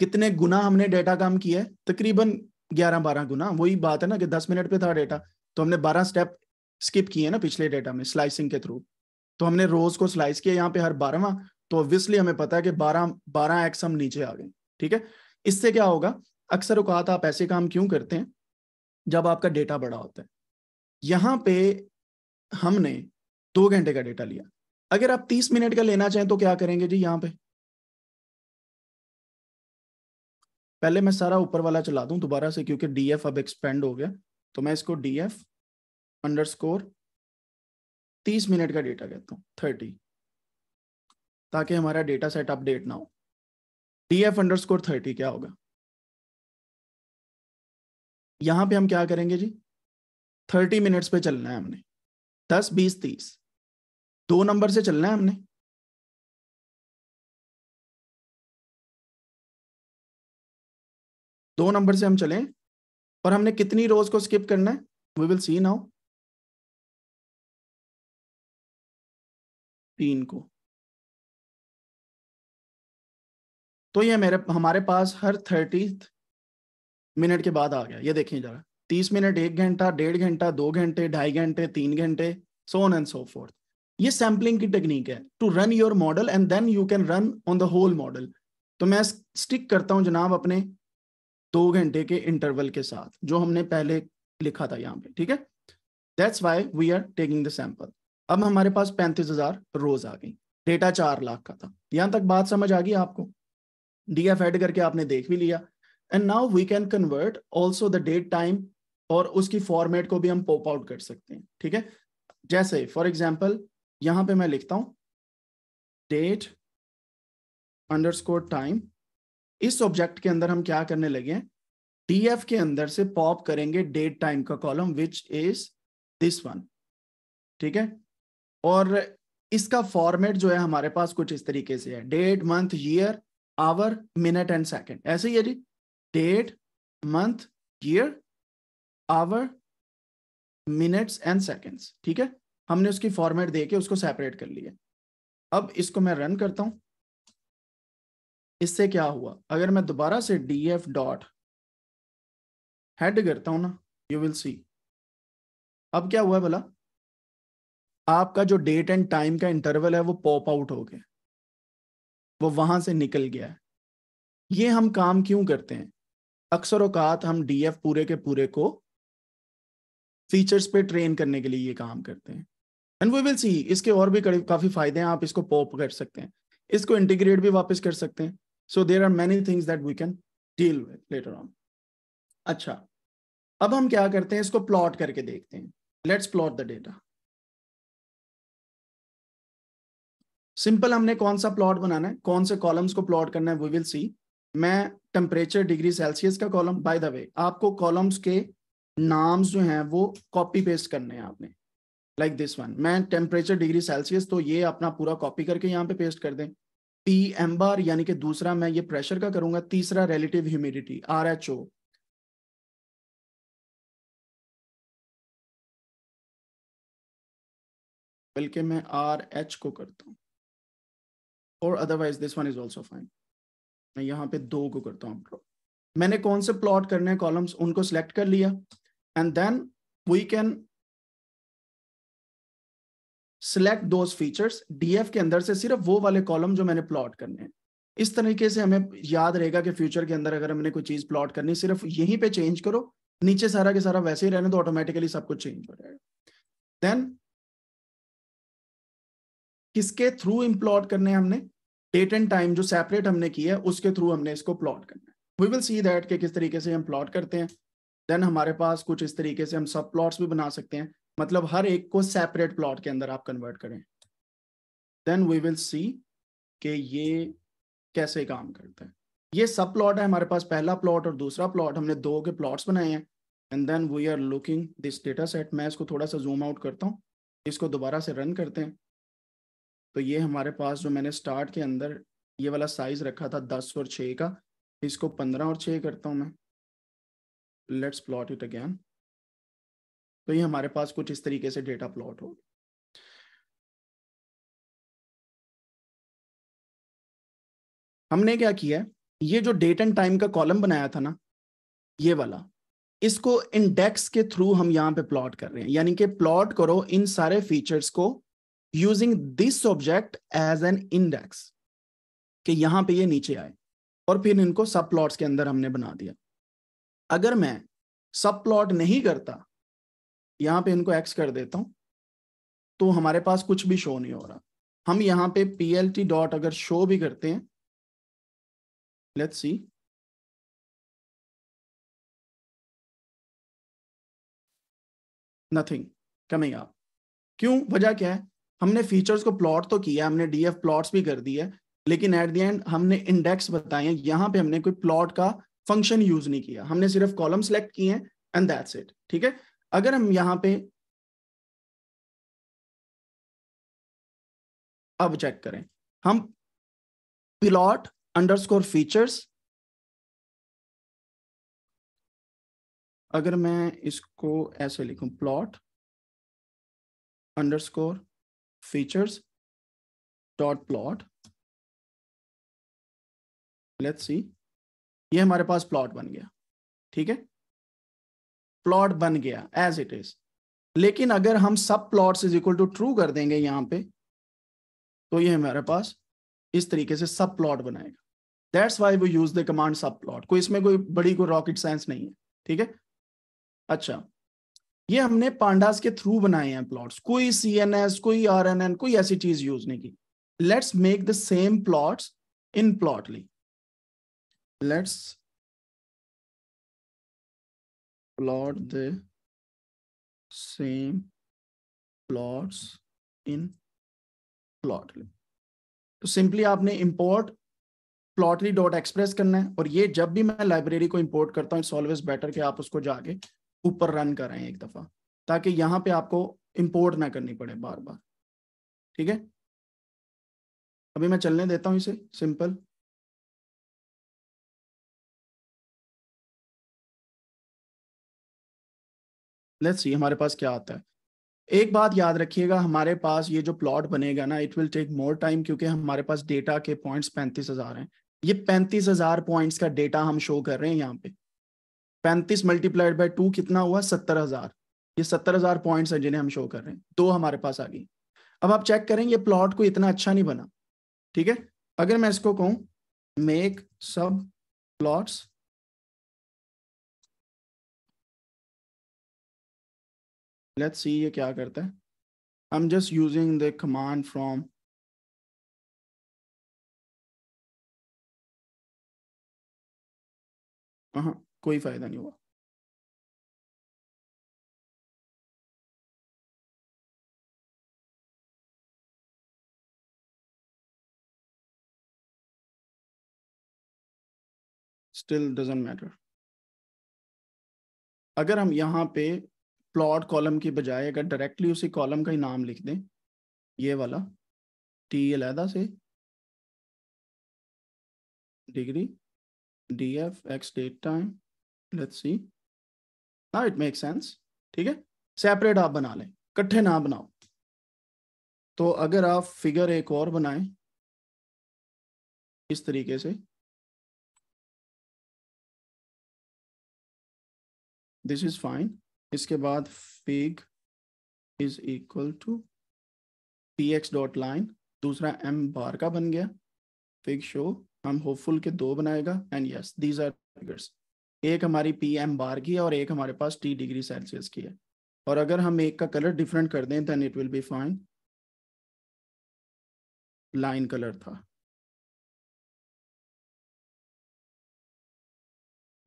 कितने गुना हमने डेटा काम किया है तकरीबन ग्यारह बारह गुना वही बात है ना कि दस मिनट पे था डेटा तो हमने बारह स्टेप स्किप किए ना पिछले डेटा में स्लाइसिंग के थ्रू तो हमने रोज को स्लाइस किया यहाँ पे हर बारहवा तो ऑब्वियसली हमें पता है कि बारह बारह एक्स हम नीचे आ गए ठीक है इससे क्या होगा अक्सर उकात आप ऐसे काम क्यों करते हैं जब आपका डेटा बड़ा होता है यहाँ पे हमने दो घंटे का डेटा लिया अगर आप तीस मिनट का लेना चाहें तो क्या करेंगे जी यहाँ पे पहले मैं सारा ऊपर वाला चला दूं दोबारा से क्योंकि डीएफ अब एक्सपेंड हो गया तो मैं इसको डीएफ अंडर स्कोर तीस मिनट का डेटा कहता हूँ थर्टी ताकि हमारा डेटा सेट अपडेट ना हो T F underscore thirty क्या होगा यहां पे हम क्या करेंगे जी थर्टी मिनट्स पे चलना है हमने दस बीस तीस दो नंबर से चलना है हमने दो नंबर से हम चले और हमने कितनी रोज को स्किप करना है वी विल सी नाउ तीन को तो ये मेरे हमारे पास हर थर्टी मिनट के बाद आ गया ये देखिए जरा तीस मिनट एक घंटा डेढ़ घंटा दो घंटे ढाई घंटे तीन घंटे so on and so forth ये सैम्पलिंग की टेक्निक है to run your model and then you can run on the whole model तो मैं स्टिक करता हूँ जनाब अपने दो घंटे के इंटरवल के साथ जो हमने पहले लिखा था यहाँ पे ठीक है that's why we are taking the sample अब हमारे पास पैंतीस हजार रोज आ गई डेटा चार लाख का था यहाँ तक बात समझ आ गई आपको डीएफ ऐड करके आपने देख भी लिया and now we can convert also the date time और उसकी फॉर्मेट को भी हम पॉप आउट कर सकते हैं ठीक है जैसे फॉर एग्जाम्पल यहां पे मैं लिखता हूं डेट अंडरस्कोर टाइम इस ऑब्जेक्ट के अंदर हम क्या करने लगे हैं डीएफ के अंदर से पॉप करेंगे डेट टाइम का column which is this one ठीक है और इसका फॉर्मेट जो है हमारे पास कुछ इस तरीके से है date month year hour minute and second ऐसे ही है जी date month year hour minutes and seconds ठीक है हमने उसकी फॉर्मेट दे के उसको सेपरेट कर लिया अब इसको मैं रन करता हूं इससे क्या हुआ अगर मैं दोबारा से डी एफ डॉट हेड करता हूं ना यू विल सी अब क्या हुआ भला आपका जो डेट एंड टाइम का इंटरवल है वो पॉप आउट हो गया वो वहां से निकल गया है ये हम काम क्यों करते हैं अक्सर औकात हम डीएफ पूरे के पूरे को फीचर्स पे ट्रेन करने के लिए ये काम करते हैं एंड वी विल सी इसके और भी काफी फायदे हैं आप इसको पॉप कर सकते हैं इसको इंटीग्रेट भी वापस कर सकते हैं so there are many things that we can deal with later on अच्छा अब हम क्या करते हैं इसको प्लॉट करके देखते हैं let's plot the data simple हमने कौन सा प्लॉट बनाना है कौन से कॉलम्स को प्लॉट करना है वी विल सी मैं टेम्परेचर डिग्री सेल्सियस का कॉलम बाय द वे आपको कॉलम्स के नाम्स जो हैं वो कॉपी पेस्ट करने हैं आपने लाइक दिस वन मैं टेम्परेचर डिग्री सेल्सियस तो ये अपना पूरा कॉपी करके यहाँ पे पेस्ट कर दें पी एम बार यानी कि दूसरा मैं ये प्रेशर का करूंगा तीसरा relative humidity R H O बल्कि मैं आर एच को करता हूँ और otherwise this one is also fine मैं यहाँ पे दो को करता हूँ मैंने कौन से प्लॉट करने हैं कॉलम्स उनको सिलेक्ट कर लिया and then we can select दो फीचर्स डीएफ के अंदर से सिर्फ वो वाले कॉलम जो मैंने प्लॉट करने हैं इस तरीके से हमें याद रहेगा कि फ्यूचर के अंदर अगर हमने कोई चीज प्लॉट करनी सिर्फ यहीं पे चेंज करो नीचे सारा के सारा वैसे ही रहने तो ऑटोमेटिकली सब कुछ चेंज हो जाएगा देन किसके थ्रू इम्प्लॉट करने हमने पेटेंट टाइम जो सेपरेट हमने किया है उसके थ्रू हमने इसको प्लॉट करना है वी विल सी दैट कि किस तरीके से हम प्लॉट करते हैं देन हमारे पास कुछ इस तरीके से हम सब प्लॉट्स भी बना सकते हैं मतलब हर एक को सेपरेट प्लॉट के अंदर आप कन्वर्ट करें देन वी विल सी कि ये कैसे काम करता है ये सब प्लॉट है हमारे पास पहला प्लॉट और दूसरा प्लॉट हमने दो के प्लॉट्स बनाए हैं and then we are looking this data set मैं इसको थोड़ा सा जूम आउट करता हूँ इसको दोबारा से रन करते हैं तो ये हमारे पास जो मैंने स्टार्ट के अंदर ये वाला साइज रखा था दस और छः का इसको पंद्रह और छः करता हूँ मैं लेट्स प्लॉट इट अगेन तो ये हमारे पास कुछ इस तरीके से डेटा प्लॉट हो हमने क्या किया ये जो डेट एंड टाइम का कॉलम बनाया था ना ये वाला इसको इंडेक्स के थ्रू हम यहाँ पे प्लॉट कर रहे हैं यानी कि प्लॉट करो इन सारे फीचर्स को using this object as an index कि यहां पे ये नीचे आए और फिर इनको सब प्लॉट्स के अंदर हमने बना दिया अगर मैं सब प्लॉट नहीं करता यहां पे इनको एक्स कर देता हूं तो हमारे पास कुछ भी शो नहीं हो रहा हम यहां पे पी एल टी डॉट अगर शो भी करते हैं लेट्स सी नथिंग कमिंग आप क्यों वजह क्या है हमने फीचर्स को प्लॉट तो किया हमने डीएफ प्लॉट्स भी कर दिए लेकिन एट द एंड हमने इंडेक्स बताए यहाँ पे हमने कोई प्लॉट का फंक्शन यूज नहीं किया हमने सिर्फ कॉलम सेलेक्ट किए हैं एंड दैट्स इट ठीक है अगर हम यहाँ पे अब चेक करें हम प्लॉट अंडर स्कोर फीचर्स अगर मैं इसको ऐसे लिखूं plot underscore features dot plot let's see ये हमारे पास प्लॉट बन गया ठीक है प्लॉट बन गया एज इट इज लेकिन अगर हम subplot is equal to true कर देंगे यहाँ पे तो ये हमारे पास इस तरीके से सब प्लॉट बनाएगा that's why we use the command subplot कोई इसमें कोई बड़ी कोई रॉकेट साइंस नहीं है ठीक है अच्छा ये हमने पांडास के थ्रू बनाए हैं प्लॉट्स कोई सी एन एस कोई आर एन एन कोई ऐसी चीज यूज नहीं की let's make the same plots in Plotly let's plot the same plots in Plotly तो सिंपली आपने डॉट एक्सप्रेस करना है और ये जब भी मैं लाइब्रेरी को इंपोर्ट करता हूँ इट्स ऑलवेज बेटर कि आप उसको जाके ऊपर रन करें एक दफा ताकि यहाँ पे आपको इंपोर्ट ना करनी पड़े बार बार ठीक है अभी मैं चलने देता हूँ इसे सिंपल लेट्स सी हमारे पास क्या आता है एक बात याद रखिएगा हमारे पास ये जो प्लॉट बनेगा ना it will take more time क्योंकि हमारे पास डेटा के पॉइंट्स पैंतीस हजार हैं ये पैंतीस हजार पॉइंट्स का डेटा हम शो कर रहे हैं यहाँ पे पैंतीस मल्टीप्लाइड बाय टू कितना हुआ सत्तर हजार ये सत्तर हजार पॉइंट है जिन्हें हम शो कर रहे हैं दो हमारे पास आ गई अब आप चेक करें ये प्लॉट को इतना अच्छा नहीं बना ठीक है अगर मैं इसको कहूं मेक सब प्लॉट्स लेट्स सी ये क्या करता है I am just using the command from हाँ कोई फायदा नहीं हुआ स्टिल डजेंट मैटर अगर हम यहाँ पे प्लॉट कॉलम की बजाय अगर डायरेक्टली उसी कॉलम का ही नाम लिख दें ये वाला टी अलहदा से degree D F X date time let's see now it make sense ठीक है सेपरेट आप बना लें कट्ठे ना बनाओ तो अगर आप फिगर एक और बनाएं इस तरीके से दिस इज फाइन इसके बाद fig is equal to P X dot line दूसरा एम बार का बन गया फिग शो हम होपफुल के दो बनाएगा and yes these are figures एक हमारी पी एम बार की है और एक हमारे पास टी डिग्री सेल्सियस की है और अगर हम एक का कलर डिफरेंट कर दें then it will be fine line colour था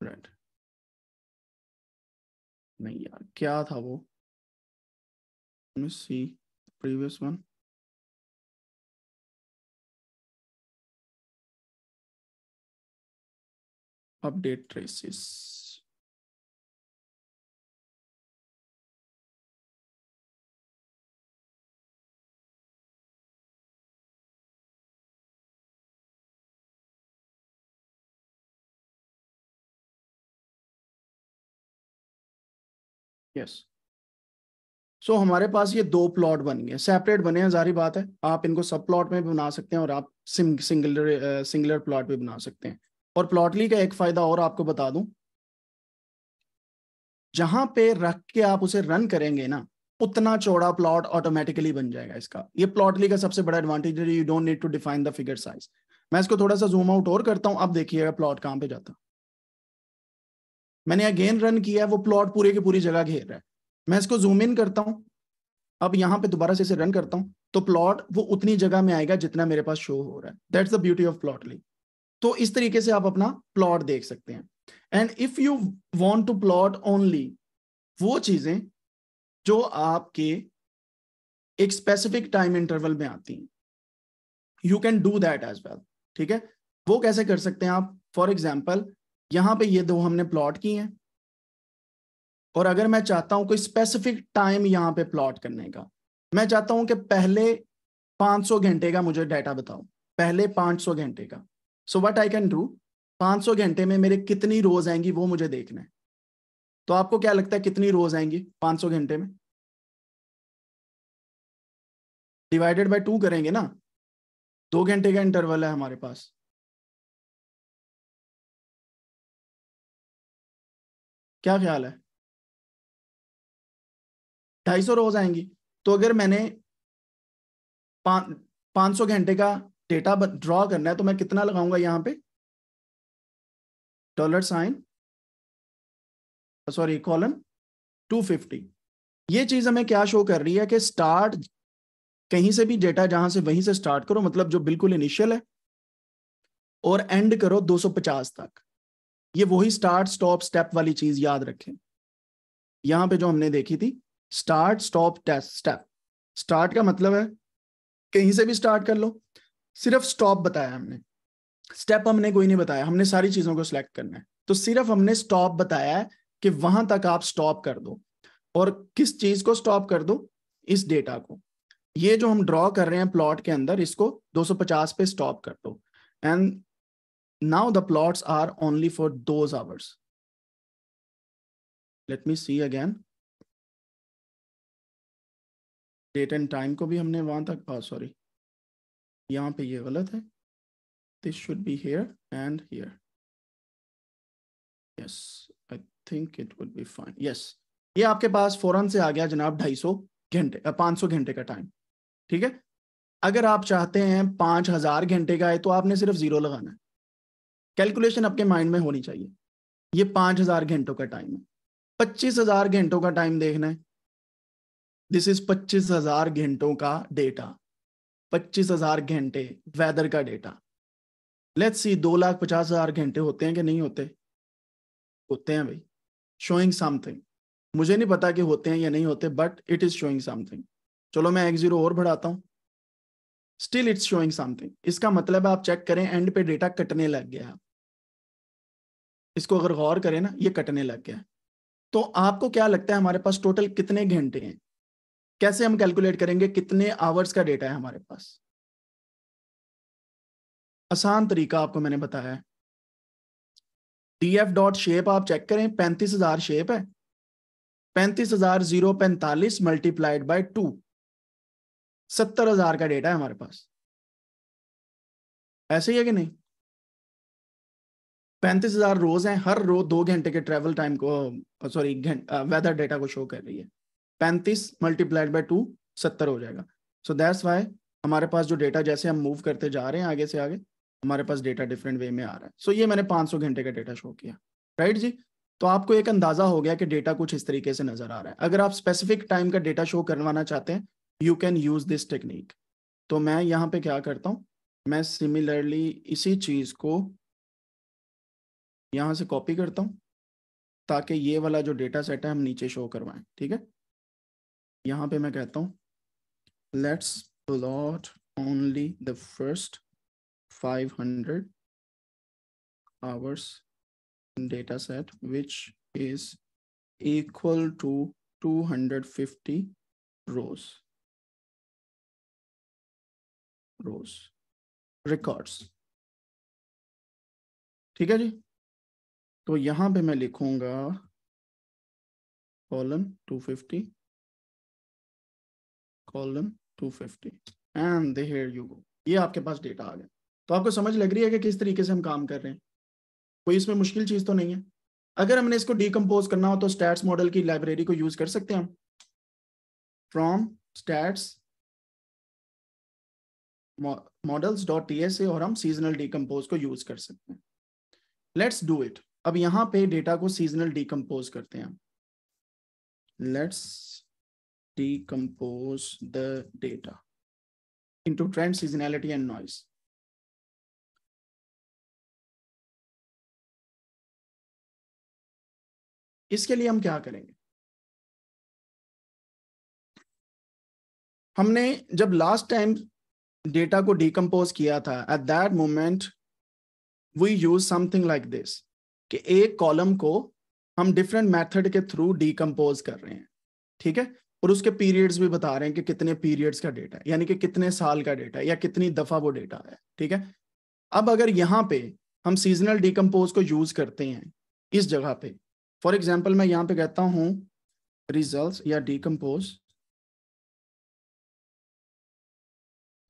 राइट नहीं यार क्या था वो see previous one update traces. Yes. so, हमारे पास ये दो प्लॉट बन गए सेपरेट बने हैं जारी बात है आप इनको सब प्लॉट में भी बना सकते हैं और आप सिंगलर सिंगलर प्लॉट भी बना सकते हैं और प्लॉटली का एक फायदा और आपको बता दूं जहां पे रख के आप उसे रन करेंगे ना उतना चौड़ा प्लॉट ऑटोमेटिकली बन जाएगा इसका ये प्लॉटली का सबसे बड़ा एडवांटेज है you don't need to define the figure size मैं इसको थोड़ा सा जूम आउट और करता हूं आप देखिएगा प्लॉट कहां पे जाता मैंने अगेन रन किया है वो प्लॉट पूरे की पूरी जगह घेर रहा है मैं इसको जूम इन करता हूं अब यहां पे दोबारा से इसे रन करता हूं तो प्लॉट वो उतनी जगह में आएगा जितना मेरे पास शो हो रहा है that's the beauty of Plotly तो इस तरीके से आप अपना प्लॉट देख सकते हैं and if you want to plot only वो चीजें जो आपके एक स्पेसिफिक टाइम इंटरवल में आती हैं you can do that as well ठीक है वो कैसे कर सकते हैं आप फॉर एग्जाम्पल यहां पे ये दो हमने प्लॉट किए हैं और अगर मैं चाहता हूं कोई स्पेसिफिक टाइम यहां पे प्लॉट करने का मैं चाहता हूं कि पहले 500 घंटे का मुझे डाटा बताओ पहले 500 घंटे का so what I can do 500 घंटे में मेरे कितनी रोज आएंगी वो मुझे देखना है तो आपको क्या लगता है कितनी रोज आएंगी 500 घंटे में डिवाइडेड बाय टू करेंगे ना दो घंटे का इंटरवल है हमारे पास क्या ख्याल है ढाई सौ रोज आएंगी तो अगर मैंने पांच सौ घंटे का डेटा ड्रॉ करना है तो मैं कितना लगाऊंगा यहां पे डॉलर साइन सॉरी कॉलम 250 ये चीज हमें क्या शो कर रही है कि स्टार्ट कहीं से भी डेटा जहां से वहीं से स्टार्ट करो मतलब जो बिल्कुल इनिशियल है और एंड करो 250 तक ये वही स्टार्ट स्टॉप स्टेप वाली चीज याद रखें यहां पे जो हमने देखी थी start stop test step start का मतलब है कहीं से भी स्टार्ट कर लो सिर्फ स्टॉप बताया हमने स्टेप हमने कोई नहीं बताया हमने सारी चीजों को सिलेक्ट करना है तो सिर्फ हमने स्टॉप बताया है कि वहां तक आप स्टॉप कर दो और किस चीज को स्टॉप कर दो इस डेटा को ये जो हम ड्रॉ कर रहे हैं प्लॉट के अंदर इसको 250 पे स्टॉप कर दो and now the plots are only for those hours let me see again date and time को भी हमने वहां तक सॉरी oh, यहाँ पे ये गलत है this should be here and here yes I think it would be fine yes ये आपके पास फौरन से आ गया जनाब 250 घंटे 500 घंटे का टाइम ठीक है अगर आप चाहते हैं 5000 घंटे का है तो आपने सिर्फ जीरो लगाना है कैलकुलेशन आपके माइंड में होनी चाहिए ये 5000 घंटों का टाइम है 25000 घंटों का टाइम देखना है दिस इज 25000 घंटों का डेटा पच्चीस हजार घंटे वेदर का डेटा लेट्स सी दो लाख पचास हजार घंटे होते हैं कि नहीं होते होते हैं भाई शोइंग समथिंग मुझे नहीं पता कि होते हैं या नहीं होते but it is showing something चलो मैं एक जीरो और बढ़ाता हूँ स्टिल इट्स शोइंग समथिंग इसका मतलब आप चेक करें एंड पे डेटा कटने लग गया इसको अगर गौर करें ना ये कटने लग गया तो आपको क्या लगता है हमारे पास टोटल कितने घंटे हैं कैसे हम कैलकुलेट करेंगे कितने आवर्स का डेटा है हमारे पास आसान तरीका आपको मैंने बताया डी एफ डॉट शेप आप चेक करें पैंतीस हजार शेप है पैंतीस हजार जीरो पैंतालीस मल्टीप्लाइड बाय टू सत्तर हजार का डेटा है हमारे पास ऐसे ही है कि नहीं पैंतीस हजार रोज हैं हर रोज दो घंटे के ट्रेवल टाइम को सॉरी वेदर डेटा को शो कर रही है पैंतीस मल्टीप्लाइड बाई टू सत्तर हो जाएगा सो दैट्स वाई हमारे पास जो डेटा जैसे हम मूव करते जा रहे हैं आगे से आगे हमारे पास डेटा डिफरेंट वे में आ रहा है सो so, ये मैंने 500 घंटे का डेटा शो किया राइट जी तो आपको एक अंदाजा हो गया कि डेटा कुछ इस तरीके से नजर आ रहा है अगर आप स्पेसिफिक टाइम का डेटा शो करवाना चाहते हैं you can use this technique तो मैं यहाँ पे क्या करता हूँ मैं सिमिलरली इसी चीज को यहाँ से कॉपी करता हूँ ताकि ये वाला जो डेटा सेट है हम नीचे शो करवाएं ठीक है यहां पे मैं कहता हूं let's allot only the first five hundred hours data set which is equal to 250 rows rows records ठीक है जी तो यहां पे मैं लिखूंगा column two fifty column 250 and they here you go ये आपके पास डेटा आ गया तो आपको समझ लग रही है कि किस तरीके से हम काम कर रहे हैं कोई इसमें मुश्किल चीज़ तो नहीं है अगर हमने इसको डीकम्पोज करना हो तो स्टैट्स मॉडल की लाइब्रेरी को यूज कर सकते हैं हम from stats models dot T S और हम सीजनल डीकम्पोज को यूज कर सकते हैं लेट्स डू इट अब यहां पे डेटा को सीजनल डीकम्पोज करते हैं let's decompose the data into trend, seasonality, and noise. इसके लिए हम क्या करेंगे हमने जब लास्ट टाइम डेटा को डिकम्पोज किया था at that moment we use something like this कि एक कॉलम को हम डिफरेंट मेथड के थ्रू डिकम्पोज कर रहे हैं ठीक है और उसके पीरियड्स भी बता रहे हैं कि कितने पीरियड्स का डेटा है यानी कि कितने साल का डेटा है या कितनी दफा वो डेटा है ठीक है अब अगर यहाँ पे हम सीजनल डिकम्पोज को यूज करते हैं इस जगह पे फॉर एग्जाम्पल मैं यहाँ पे कहता हूँ रिजल्ट या decompose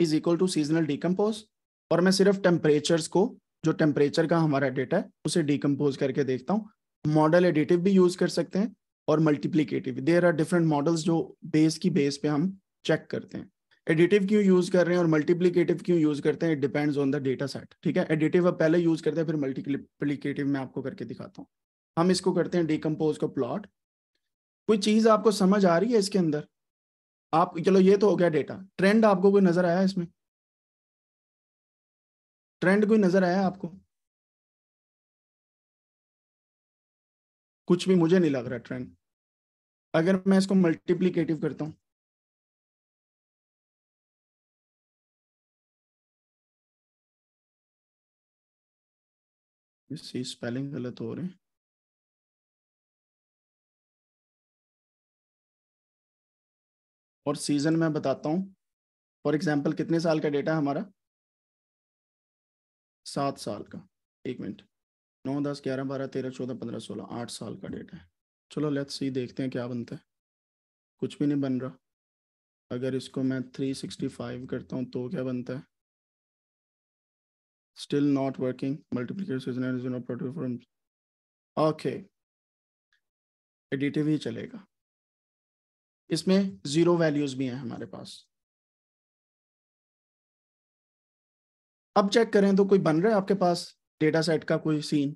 is equal to seasonal decompose और मैं सिर्फ टेम्परेचर्स को जो टेम्परेचर का हमारा डेटा है उसे डिकम्पोज करके देखता हूँ मॉडल एडिटिव भी यूज कर सकते हैं और multiplicative there are different models जो बेस की बेस पे हम चेक करते हैं एडिटिव क्यों यूज कर रहे हैं और मल्टीप्लीकेटिव क्यों यूज करते हैं it depends on the data set ठीक है एडिटिव अब पहले यूज करते हैं फिर मल्टीप्लीकेटिव मैं आपको करके दिखाता हूँ हम इसको करते हैं डिकम्पोज का प्लॉट कोई चीज आपको समझ आ रही है इसके अंदर आप चलो ये तो हो गया डेटा ट्रेंड आपको कोई नजर आया इसमें ट्रेंड कोई नजर आया आपको कुछ भी मुझे नहीं लग रहा ट्रेंड अगर मैं इसको मल्टीप्लीकेटिव करता हूँ स्पेलिंग गलत हो रहे हैं और सीजन में बताता हूँ फॉर एग्जाम्पल कितने साल का डेटा है हमारा सात साल का एक मिनट नौ दस ग्यारह बारह तेरह चौदह पंद्रह सोलह आठ साल का डेटा है चलो लेट्स सी देखते हैं क्या बनता है कुछ भी नहीं बन रहा अगर इसको मैं थ्री सिक्सटी फाइव करता हूँ तो क्या बनता है still not working multiplication okay additive ही चलेगा इसमें जीरो वैल्यूज भी हैं हमारे पास अब चेक करें तो कोई बन रहा है आपके पास डेटा सेट का कोई सीन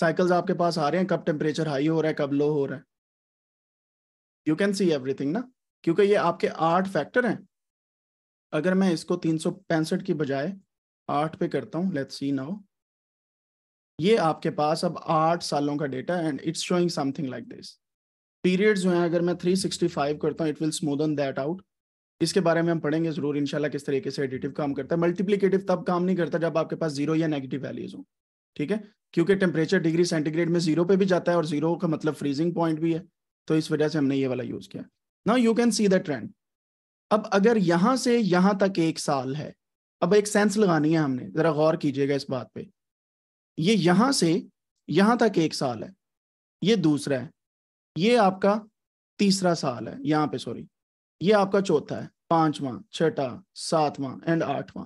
साइकिल्स आपके पास आ रहे हैं कब टेम्परेचर हाई हो रहा है कब लो हो रहा है यू कैन सी एवरीथिंग ना क्योंकि ये आपके आठ फैक्टर हैं अगर मैं इसको तीन की बजाय आठ पे करता हूँ लेट्स सी नाउ ये आपके पास अब आठ सालों का data and it's showing something like this periods जो हैं अगर मैं 365 करता हूँ it will smoothen that out इसके बारे में हम पढ़ेंगे जरूर इनशाला किस तरीके से एडिटिव काम करता है मल्टीप्लीकेटिव तब काम नहीं करता जब आपके पास जीरो या नेगेटिव वैल्यूज हो ठीक है क्योंकि टेम्परेचर डिग्री सेंटीग्रेड में जीरो पे भी जाता है और जीरो का मतलब फ्रीजिंग पॉइंट भी है तो इस वजह से हमने ये वाला यूज किया ना you can see the trend अब अगर यहां से यहां तक एक साल है अब एक सेंस लगानी है हमने जरा गौर कीजिएगा इस बात पे ये यहां से यहां तक एक साल है ये दूसरा है ये आपका तीसरा साल है यहाँ पे सॉरी ये आपका चौथा है पांचवा छठा सातवां एंड आठवां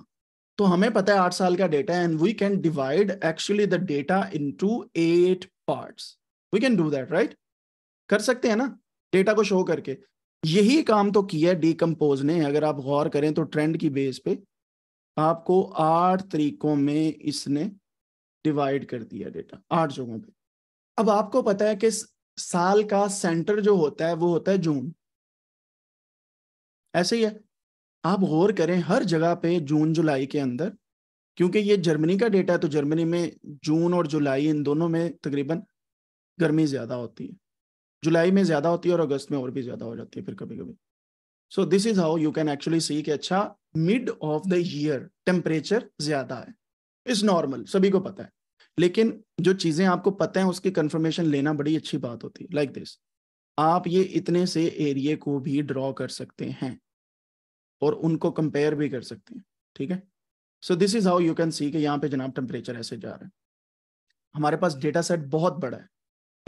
तो हमें पता है आठ साल का data and we can divide actually the data to eight part we can do that right कर सकते हैं ना डेटा को शो करके यही काम तो किया डीकम्पोज ने अगर आप गौर करें तो ट्रेंड की बेस पे आपको आठ तरीकों में इसने डिवाइड कर दिया डेटा आठ जगहों पे अब आपको पता है कि साल का सेंटर जो होता है वो होता है जून ऐसे ही है आप गौर करें हर जगह पे जून जुलाई के अंदर क्योंकि ये जर्मनी का डेटा है तो जर्मनी में जून और जुलाई इन दोनों में तकरीबन गर्मी ज़्यादा होती है जुलाई में ज़्यादा होती है और अगस्त में और भी ज़्यादा हो जाती है फिर कभी कभी so this is how you can actually see कि अच्छा mid of the year temperature ज़्यादा है इज़ नॉर्मल सभी को पता है लेकिन जो चीज़ें आपको पता है उसकी कन्फर्मेशन लेना बड़ी अच्छी बात होती है लाइक like दिस आप ये इतने से एरिए को भी ड्रॉ कर सकते हैं और उनको कंपेयर भी कर सकते हैं ठीक है so this is how you can see कि यहाँ पे जनाब टेम्परेचर ऐसे जा रहा है हमारे पास डेटा सेट बहुत बड़ा है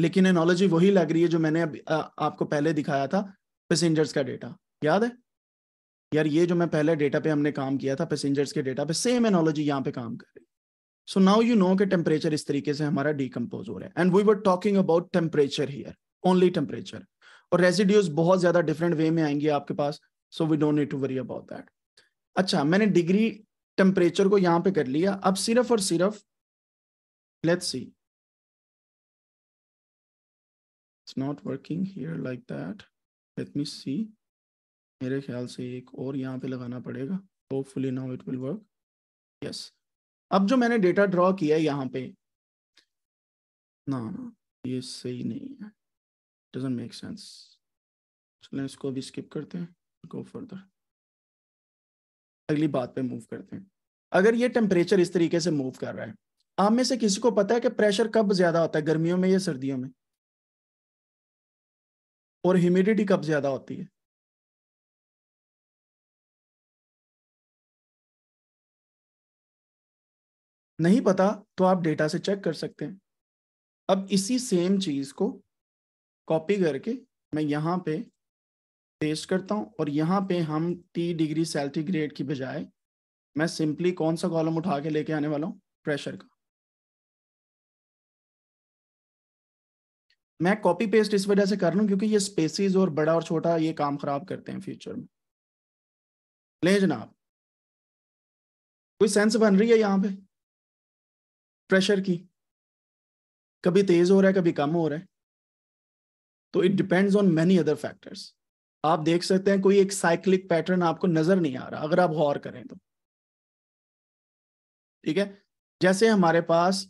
लेकिन एनोलॉजी वही लग रही है जो मैंने अब आपको पहले दिखाया था पैसेंजर्स का डेटा याद है यार ये जो मैं पहले डेटा पे हमने काम किया था पैसेंजर्स के डेटा पे सेम एनोलॉजी यहाँ पे काम कर रही सो नाउ यू नो के टेम्परेचर इस तरीके से हमारा डिकम्पोज हो रहा है and we were talking about temperature here only temperature और रेजिड्यूज बहुत ज्यादा डिफरेंट वे में आएंगे आपके पास so we don't need to worry about that अच्छा मैंने डिग्री टेम्परेचर को यहाँ पे कर लिया अब सिर्फ और सिर्फ let's see it's not working here like that let me see मेरे ख्याल से एक और यहाँ पे लगाना पड़ेगा hopefully now it will work yes अब जो मैंने डेटा ड्रॉ किया है यहाँ पे ना ना ये सही नहीं है डजेंट मेक सेंस चलें इसको अभी स्किप करते हैं गो फर्दर अगली बात पे मूव करते हैं अगर ये टेम्परेचर इस तरीके से मूव कर रहा है आप में से किसी को पता है कि प्रेशर कब ज्यादा होता है गर्मियों में या सर्दियों में और ह्यूमिडिटी कब ज्यादा होती है नहीं पता तो आप डेटा से चेक कर सकते हैं अब इसी सेम चीज को कॉपी करके मैं यहाँ पे पेस्ट करता हूँ और यहाँ पे हम टी डिग्री सेल्टीग्रेड की बजाय मैं सिंपली कौन सा कॉलम उठा के लेके आने वाला हूँ प्रेशर का मैं कॉपी पेस्ट इस वजह से कर रहा हूँ क्योंकि ये स्पेसिस और बड़ा और छोटा ये काम खराब करते हैं फ्यूचर में ले जनाब कोई सेंस बन रही है यहाँ पे प्रेशर की कभी तेज हो रहा है कभी कम हो रहा है तो it depends on many other factors आप देख सकते हैं कोई एक साइक्लिक पैटर्न आपको नजर नहीं आ रहा अगर आप गौर करें तो ठीक है जैसे हमारे पास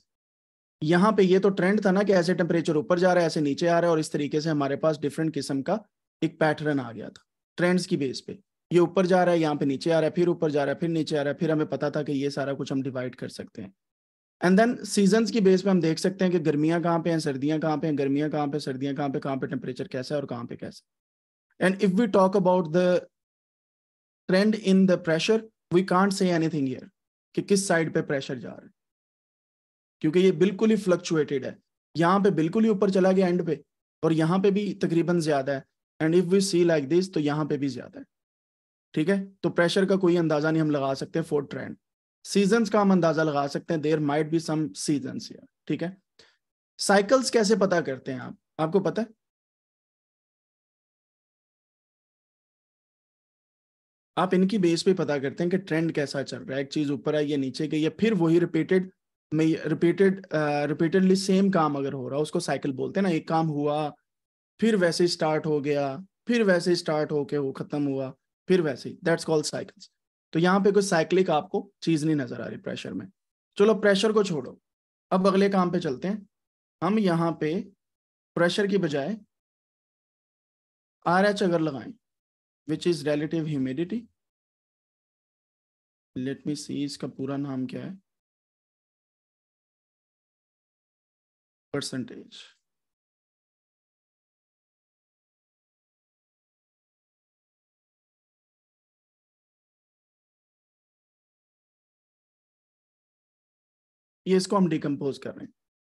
यहाँ पे ये तो ट्रेंड था ना कि ऐसे टेम्परेचर ऊपर जा रहा है ऐसे नीचे आ रहा है और इस तरीके से हमारे पास डिफरेंट किस्म का एक पैटर्न आ गया था ट्रेंड्स की बेस पे ये ऊपर जा रहा है यहाँ पे नीचे आ रहा है फिर ऊपर जा रहा है फिर नीचे आ रहा है फिर हमें पता था कि ये सारा कुछ हम डिवाइड कर सकते हैं एंड देन सीजन की बेस पे हम देख सकते हैं कि गर्मियाँ कहाँ पे हैं सर्दियाँ कहाँ पे हैं गर्मियाँ कहाँ पे सर्दियाँ कहाँ पे कहाँ पे टेम्परेचर कैसा है और कहाँ पे कैसा and if we talk about the trend in the pressure we can't say anything here कि किस साइड पे प्रेशर जा रहा है क्योंकि ये बिल्कुल ही फ्लक्चुएटेड है यहाँ पे बिल्कुल ही ऊपर चला गया एंड पे और यहाँ पे भी तकरीबन ज्यादा है and if we see like this तो यहाँ पे भी ज्यादा है ठीक है तो प्रेशर का कोई अंदाजा नहीं हम लगा सकते फोर्थ ट्रेंड सीजन का हम अंदाजा लगा सकते हैं there might be some seasons ठीक है साइकिल्स कैसे पता करते हैं आप आपको पता है आप इनकी बेस पे पता करते हैं कि ट्रेंड कैसा चल रहा है एक चीज ऊपर आई या नीचे गई या फिर वही रिपीटेड में रिपीटेड रिपीटेडली सेम काम अगर हो रहा है उसको साइकिल बोलते हैं ना एक काम हुआ फिर वैसे स्टार्ट हो गया फिर वैसे स्टार्ट होके वो खत्म हुआ फिर वैसे दैट्स कॉल्ड साइकिल्स तो यहाँ पे कुछ साइक्लिक आपको चीज नहीं नजर आ रही प्रेशर में चलो प्रेशर को छोड़ो अब अगले काम पे चलते हैं हम यहाँ पे प्रेशर की बजाय आर एच अगर लगाएं which is relative humidity let me see इसका पूरा नाम क्या है परसेंटेज ये इसको हम डिकम्पोज कर रहे हैं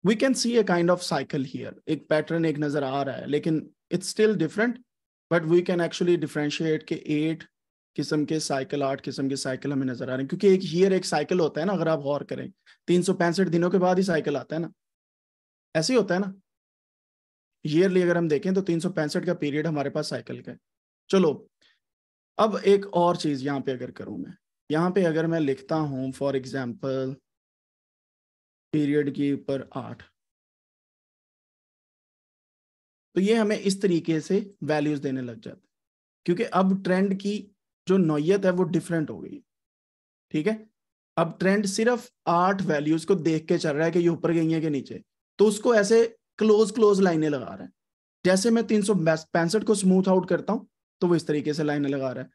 we can see a kind of cycle here एक पैटर्न एक नजर आ रहा है लेकिन it's still different but we can actually differentiate के एट किस्म के साइकिल आठ किस्म के साइकिल हमें नजर आ रहे हैं क्योंकि एक हियर एक साइकिल होता है ना अगर आप गौर करें तीन सौ पैंसठ दिनों के बाद ही साइकिल आता है ना ऐसे ही होता है ना ईयरली अगर हम देखें तो तीन सौ पैंसठ का पीरियड हमारे पास साइकिल का है चलो अब एक और चीज यहाँ पे अगर करूँ मैं यहाँ पे अगर मैं लिखता हूँ फॉर एग्जाम्पल पीरियड के ऊपर आठ तो ये हमें इस तरीके से वैल्यूज देने लग जाते क्योंकि अब ट्रेंड की जो नोयत है वो डिफरेंट हो गई ठीक है अब ट्रेंड सिर्फ आठ वैल्यूज को देख के चल रहा है कि ये ऊपर गई है कि नीचे तो उसको ऐसे क्लोज क्लोज लाइनें लगा रहा है जैसे मैं तीन सौ को स्मूथ आउट करता हूँ तो वो इस तरीके से लाइनें लगा रहा है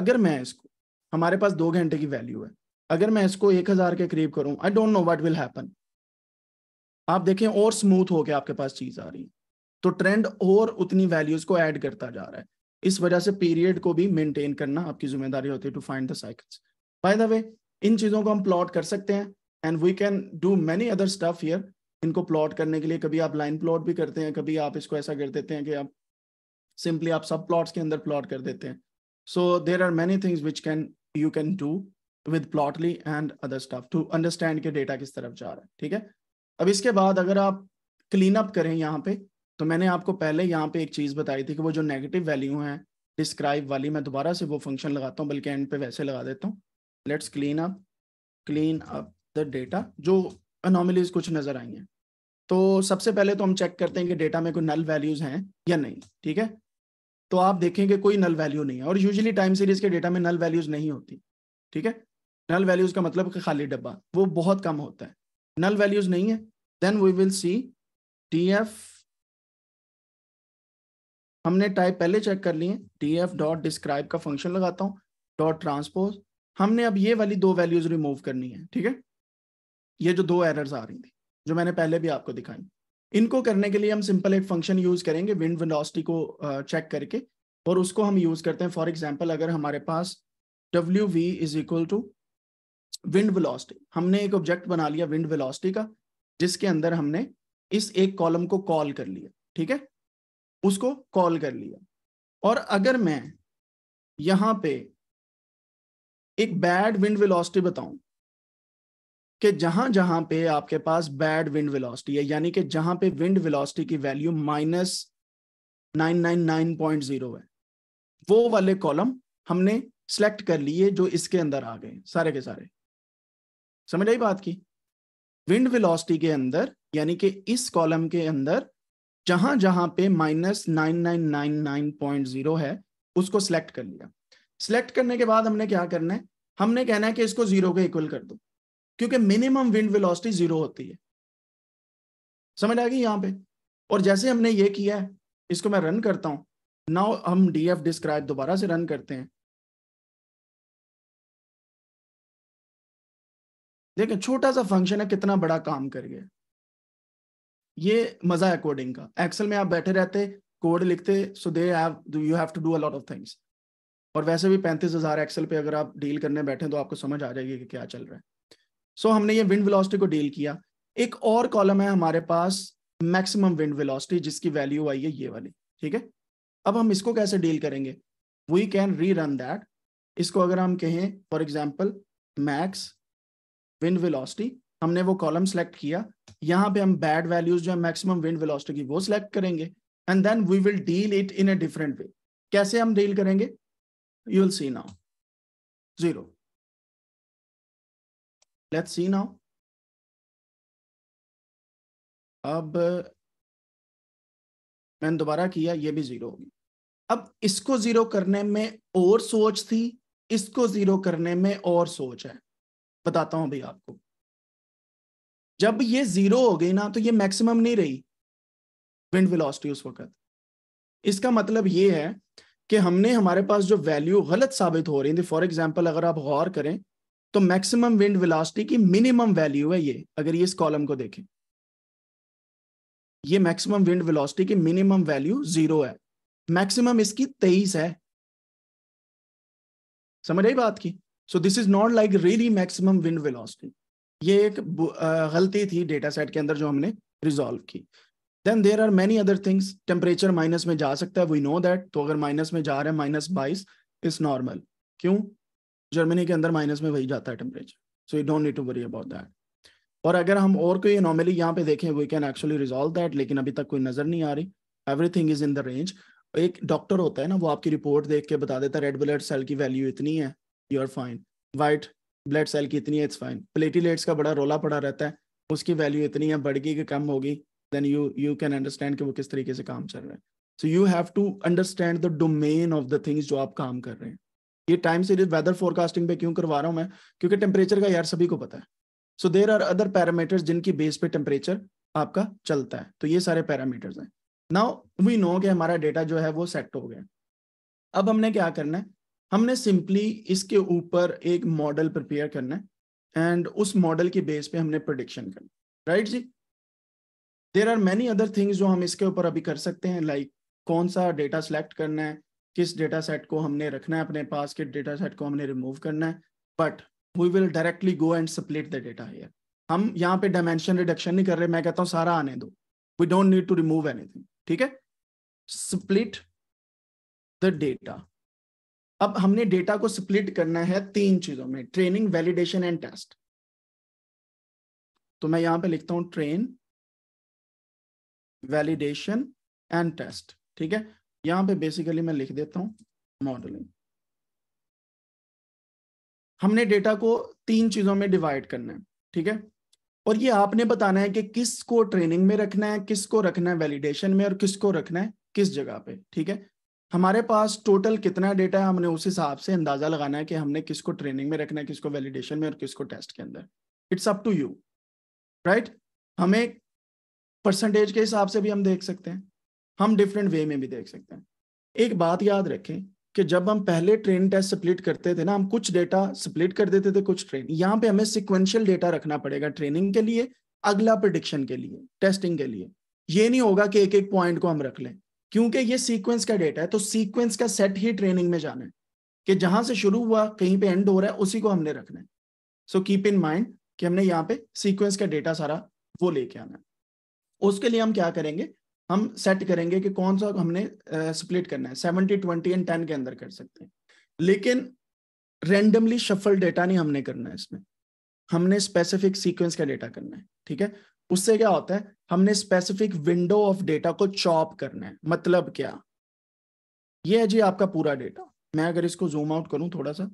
अगर मैं इसको हमारे पास दो घंटे की वैल्यू है अगर मैं इसको एक हजार के करीब करूं I don't know what will happen आप देखें और स्मूथ होकर आपके पास चीज आ रही तो ट्रेंड और उतनी वैल्यूज को ऐड करता जा रहा है इस वजह से पीरियड को भी मेंटेन करना आपकी जिम्मेदारी होती है to find the cycles by the way इन चीजों को हम प्लॉट कर सकते हैं and we can do many other stuff here इनको प्लॉट करने के लिए कभी आप लाइन प्लॉट भी करते हैं कभी आप इसको ऐसा कर देते हैं कि आप सिंपली आप सब प्लॉट्स के अंदर प्लॉट कर देते हैं so there are many things which can you can do with Plotly and other stuff to understand के डेटा किस तरफ जा रहा है ठीक है अब इसके बाद अगर आप क्लीन अप करें यहाँ पे तो मैंने आपको पहले यहाँ पे एक चीज़ बताई थी कि वो जो नेगेटिव वैल्यू है डिस्क्राइब वाली मैं दोबारा से वो फंक्शन लगाता हूँ बल्कि एंड पे वैसे लगा देता हूँ let's clean up clean up the data जो अनोमलीज कुछ नज़र आई हैं तो सबसे पहले तो हम चेक करते हैं कि डेटा में कोई नल वैल्यूज़ हैं या नहीं ठीक है तो आप देखेंगे कोई नल वैल्यू नहीं है और यूजली टाइम सीरीज के डेटा में नल वैल्यूज़ नहीं होती ठीक है नल वैल्यूज़ का मतलब खाली डब्बा वो बहुत कम होता है नल वैल्यूज़ नहीं है then we will see tf हमने टाइप पहले चेक कर लिए टी एफ डॉट डिस्क्राइब का फंक्शन लगाता हूँ डॉट ट्रांसपोज हमने अब ये वाली दो वैल्यूज रिमूव करनी है ठीक है ये जो दो एरर्स आ रही थी जो मैंने पहले भी आपको दिखाई इनको करने के लिए हम सिंपल एक फंक्शन यूज करेंगे विंड विंडोसिटी को चेक करके और उसको हम यूज करते हैं फॉर एग्जाम्पल अगर हमारे पास W V is equal to wind velocity हमने एक ऑब्जेक्ट बना लिया विंड वेलोसिटी का जिसके अंदर हमने इस एक कॉलम को कॉल कर लिया ठीक है उसको कॉल कर लिया और अगर मैं यहां पे एक बैड विंड वेलोसिटी बताऊं कि जहां जहां पे आपके पास बैड विंड वेलोसिटी है यानी कि जहां पे विंड वेलोसिटी की value minus nine nine nine point zero है वो वाले कॉलम हमने सेलेक्ट कर लिए जो इसके अंदर आ गए सारे के सारे समझ आई बात की विंड वेलोसिटी के अंदर यानी कि इस कॉलम के अंदर जहां जहां पे minus nine nine nine nine point zero है उसको सिलेक्ट कर लिया सिलेक्ट करने के बाद हमने क्या करना है हमने कहना है कि इसको जीरो के इक्वल कर दो क्योंकि मिनिमम विंड वेलोसिटी जीरो होती है समझ आ गई यहां पे और जैसे हमने ये किया है इसको मैं रन करता हूं नाउ हम डीएफ डिस्क्राइब दोबारा से रन करते हैं देखें छोटा सा फंक्शन है कितना बड़ा काम कर गया ये मजा है कोडिंग का एक्सेल में आप बैठे रहते कोड लिखते so they have you have to do a lot of things और वैसे भी पैंतीस हजार एक्सेल पे अगर आप डील करने बैठे तो आपको समझ आ जाएगी कि क्या चल रहा है सो so, हमने ये विंड वेलोसिटी को डील किया एक और कॉलम है हमारे पास मैक्सिमम विंड वेलोसिटी जिसकी वैल्यू आई है ये वाली ठीक है अब हम इसको कैसे डील करेंगे we can rerun that इसको अगर हम कहें for example max wind velocity हमने वो कॉलम सेलेक्ट किया यहाँ पे हम बैड वैल्यूज जो है मैक्सिमम विंड वेलोसिटी की वो सिलेक्ट करेंगे and then we will deal it in a different way कैसे हम डील करेंगे you will see now zero let's see now अब मैंने दोबारा किया ये भी जीरो होगी अब इसको जीरो करने में और सोच थी इसको जीरो करने में और सोच है बताता हूं भाई आपको जब ये जीरो हो गई ना तो ये मैक्सिमम नहीं रही विंड वेलोसिटी उस वक्त इसका मतलब ये है कि हमने हमारे पास जो वैल्यू गलत साबित हो रही थी फॉर एग्जाम्पल अगर आप गौर करें तो मैक्सिमम विंड वेलोसिटी की मिनिमम वैल्यू है ये अगर ये इस कॉलम को देखें ये मैक्सिमम विंड वेलोसिटी की मिनिमम वैल्यू जीरो है मैक्सिमम इसकी तेईस है समझ आई बात की so this is not like really maximum wind velocity ये एक गलती थी डेटा सेट के अंदर जो हमने रिजॉल्व की then there are many other things temperature minus में जा सकता है वी नो दैट तो अगर माइनस में जा रहे हैं माइनस बाईस इज नॉर्मल क्यों जर्मनी के अंदर माइनस में वही जाता है temperature so you don't need to worry about that और अगर हम और कोई नॉर्मली यहाँ पे देखें we can actually resolve that लेकिन अभी तक कोई नजर नहीं आ रही everything is in the range एक डॉक्टर होता है ना वो आपकी रिपोर्ट देख के बता देता है रेड ब्लड सेल की वैल्यू इतनी है you are fine white blood cell की इतनी है इट्स फाइन प्लेटिलेट्स का बड़ा रोला पड़ा रहता है उसकी वैल्यू इतनी है बढ़ गई कि कम होगी then you you can understand कि वो किस तरीके से काम कर रहे हैं so you have to understand the domain of the things जो आप काम कर रहे हैं ये टाइम सीरीज वेदर फोरकास्टिंग पे क्यों करवा रहा हूँ मैं क्योंकि टेम्परेचर का यार सभी को पता है so there are other parameters जिनकी बेस पे टेम्परेचर आपका चलता है तो ये सारे पैरामीटर्स हैं नाउ वी नो कि हमारा डेटा जो है वो सेट हो गया अब हमने क्या करना है हमने सिंपली इसके ऊपर एक मॉडल प्रिपेयर करना है एंड उस मॉडल के बेस पे हमने प्रोडिक्शन करना राइट जी there are many other things जो हम इसके ऊपर अभी कर सकते हैं लाइक like कौन सा डेटा सेलेक्ट करना है किस डेटा सेट को हमने रखना है अपने पास के डेटा सेट को हमने रिमूव करना है but we will directly go and split the data here हम यहाँ पे डायमेंशन रिडक्शन नहीं कर रहे मैं कहता हूँ सारा आने दो we don't need to remove anything ठीक है स्प्लिट द डेटा अब हमने डेटा को स्प्लिट करना है तीन चीजों में ट्रेनिंग वैलिडेशन एंड टेस्ट तो मैं यहां पे लिखता हूं ट्रेन वैलिडेशन एंड टेस्ट ठीक है यहां पे बेसिकली मैं लिख देता हूं मॉडलिंग हमने डेटा को तीन चीजों में डिवाइड करना है ठीक है और ये आपने बताना है कि किसको ट्रेनिंग में रखना है किसको रखना है वैलिडेशन में और किसको रखना है किस जगह पे ठीक है हमारे पास टोटल कितना डेटा है हमने उस हिसाब से अंदाजा लगाना है कि हमने किसको ट्रेनिंग में रखना है किसको वैलिडेशन में और किसको टेस्ट के अंदर it's up to you right हमें परसेंटेज के हिसाब से भी हम देख सकते हैं हम डिफरेंट वे में भी देख सकते हैं एक बात याद रखें कि जब हम पहले ट्रेन टेस्ट स्प्लिट करते थे ना हम कुछ डेटा स्प्लिट कर देते थे कुछ ट्रेन यहाँ पे हमें सिक्वेंशियल डेटा रखना पड़ेगा ट्रेनिंग के लिए अगला प्रडिक्शन के लिए टेस्टिंग के लिए ये नहीं होगा कि एक एक पॉइंट को हम रख लें क्योंकि ये सीक्वेंस का डेटा है तो सीक्वेंस का सेट ही ट्रेनिंग में जाना है कि जहां से शुरू हुआ कहीं पे एंड हो रहा है उसी को हमने रखना है सो कीप इन माइंड कि हमने यहाँ पे सीक्वेंस का डेटा सारा वो लेके आना है उसके लिए हम क्या करेंगे हम सेट करेंगे कि कौन सा हमने स्प्लिट uh, करना है सेवनटी ट्वेंटी एंड टेन के अंदर कर सकते हैं लेकिन रेंडमली शफल डेटा नहीं हमने करना है इसमें हमने स्पेसिफिक सीक्वेंस का डेटा करना है ठीक है उससे क्या होता है हमने स्पेसिफिक विंडो ऑफ डेटा को चॉप करना है मतलब क्या ये है जी आपका पूरा डेटा मैं अगर इसको जूम आउट करूं थोड़ा सा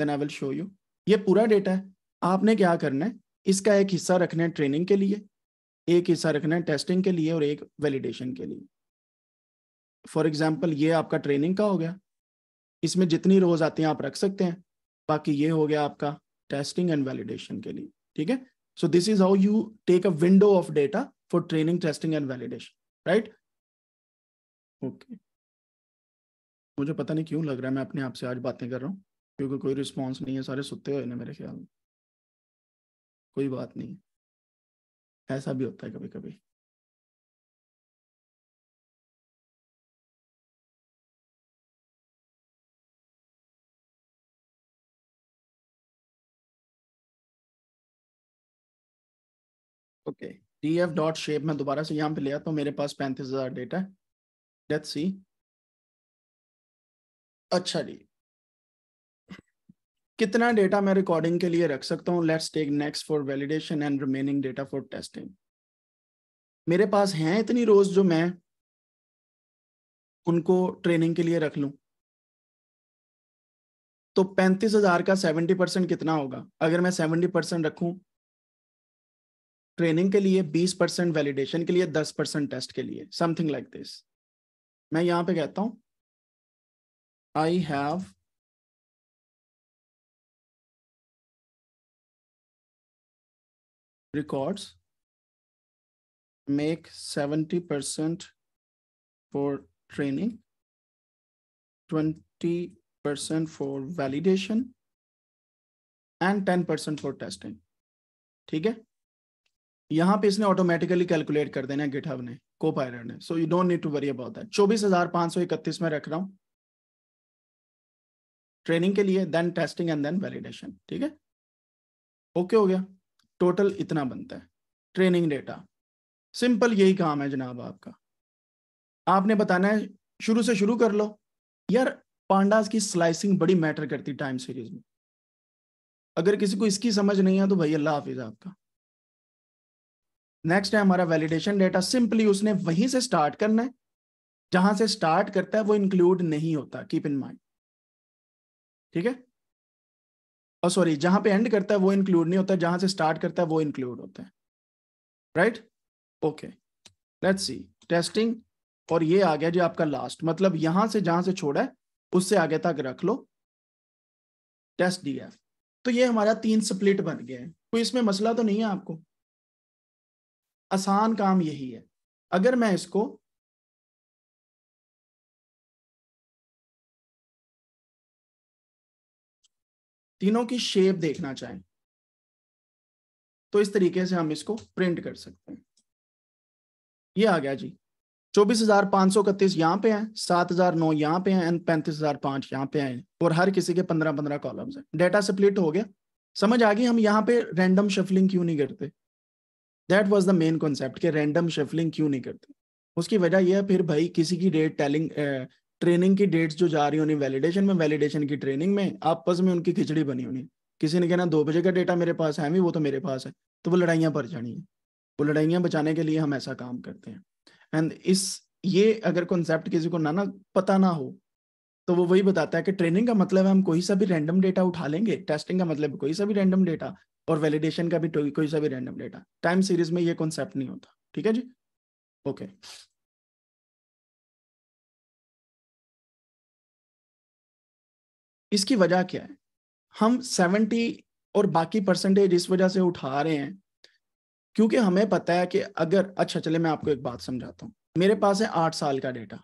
then I will show you ये पूरा डेटा है आपने क्या करना है इसका एक हिस्सा रखना है ट्रेनिंग के लिए एक हिस्सा रखना है टेस्टिंग के लिए और एक वैलिडेशन के लिए फॉर एग्जाम्पल ये आपका ट्रेनिंग का हो गया इसमें जितनी रोज आती हैं आप रख सकते हैं बाकी ये हो गया आपका टेस्टिंग एंड वैलिडेशन के लिए ठीक है So this is how you take a window of data for training, testing, and validation, right? Okay. मुझे पता नहीं क्यों लग रहा है मैं अपने आप से आज बातें कर रहा हूँ क्योंकि कोई रिस्पांस नहीं है सारे सुते हुए ना मेरे ख्याल में कोई बात नहीं ऐसा भी होता है कभी कभी okay D F dot shape में दोबारा से यहाँ पे ले आता तो मेरे पास पैंतीस हजार डेटा डेथ सी अच्छा जी कितना डेटा मैं रिकॉर्डिंग के लिए रख सकता हूँ let's take next for validation and remaining data for testing मेरे पास हैं इतनी रोज जो मैं उनको ट्रेनिंग के लिए रख लूं तो पैंतीस हजार का सेवेंटी परसेंट कितना होगा अगर मैं सेवेंटी परसेंट रखूं ट्रेनिंग के लिए बीस परसेंट वैलिडेशन के लिए दस परसेंट टेस्ट के लिए समथिंग लाइक दिस मैं यहां पे कहता हूं I have records make seventy percent for training twenty percent for validation and ten percent for testing ठीक है यहाँ पे इसने ऑटोमेटिकली कैलकुलेट कर देना गिटहब ने को पायलट ने so you don't need to worry about that चौबीस हजार पांच सौ इकतीस में रख रहा हूँ ट्रेनिंग के लिए then testing and then validation ठीक है ओके हो गया टोटल इतना बनता है ट्रेनिंग डेटा सिंपल यही काम है जनाब आपका आपने बताना है शुरू से शुरू कर लो यार पांडास की स्लाइसिंग बड़ी मैटर करती टाइम सीरीज में अगर किसी को इसकी समझ नहीं है तो भाई अल्लाह हाफिज आपका नेक्स्ट है हमारा वैलिडेशन डेटा सिंपली उसने वहीं से स्टार्ट करना है जहां से स्टार्ट करता है वो इंक्लूड नहीं होता कीप इन माइंड ठीक है और oh, सॉरी जहां पे एंड करता है वो इंक्लूड नहीं होता जहां से स्टार्ट करता है वो इंक्लूड होता है right okay let's see testing और ये आ गया जो आपका लास्ट मतलब यहां से जहां से छोड़ा है उससे आगे तक रख लो टेस्ट डी तो ये हमारा तीन स्प्लिट बन गया है कोई इसमें मसला तो नहीं है आपको आसान काम यही है अगर मैं इसको तीनों की शेप देखना चाहें तो इस तरीके से हम इसको प्रिंट कर सकते हैं ये आ गया जी चौबीस हजार पांच सौ इकतीस यहां पे हैं सात हजार नौ यहां पे हैं एंड पैंतीस हजार पांच यहां पे आए और हर किसी के पंद्रह पंद्रह कॉलम्स हैं डेटा स्प्लिट हो गया समझ आ गई हम यहाँ पे रैंडम शफलिंग क्यों नहीं करते that was the main concept कि रैंडम शफलिंग क्यों नहीं करते उसकी वजह यह है फिर भाई किसी की डेट टेलिंग ट्रेनिंग की डेट्स जो जा रही होनी वैलिडेशन में वैलिडेशन की ट्रेनिंग में आपस में उनकी खिचड़ी बनी होनी किसी ने कहना दो बजे का डेटा मेरे पास है भी वो तो मेरे पास है तो वो लड़ाइयाँ पर जानी है वो लड़ाइयाँ बचाने के लिए हम ऐसा काम करते हैं एंड इस ये अगर कॉन्सेप्ट किसी को ना ना पता ना हो तो वो वही बताता है कि ट्रेनिंग का मतलब है हम कोई सा भी रैंडम डेटा उठा लेंगे टेस्टिंग का मतलब कोई सा भी रैंडम डेटा और वैलिडेशन का भी तो कोई सा भी रैंडम डेटा टाइम सीरीज में ये कॉन्सेप्ट नहीं होता ठीक है जी ओके okay. इसकी वजह क्या है हम सेवेंटी और बाकी परसेंटेज इस वजह से उठा रहे हैं क्योंकि हमें पता है कि अगर अच्छा चले मैं आपको एक बात समझाता हूँ मेरे पास है आठ साल का डेटा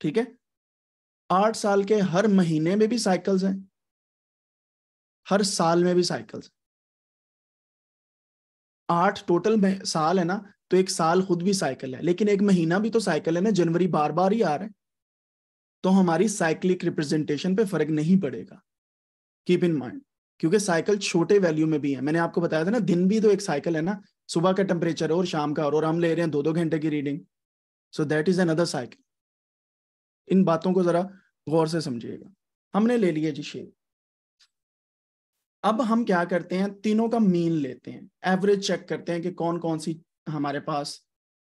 ठीक है आठ साल के हर महीने में भी साइकिल्स हैं हर साल में भी साइकिल्स आठ टोटल में साल है ना तो एक साल खुद भी साइकिल है लेकिन एक महीना भी तो साइकिल है ना जनवरी बार बार ही आ रहा है तो हमारी साइक्लिक रिप्रेजेंटेशन पे फर्क नहीं पड़ेगा कीप इन माइंड क्योंकि साइकिल छोटे वैल्यू में भी है मैंने आपको बताया था ना दिन भी तो एक साइकिल है ना सुबह का टेम्परेचर और शाम का और हम ले रहे हैं दो दो घंटे की reading so that is another cycle इन बातों को जरा गौर से समझिएगा हमने ले लिया जी शेर अब हम क्या करते हैं तीनों का मीन लेते हैं एवरेज चेक करते हैं कि कौन कौन सी हमारे पास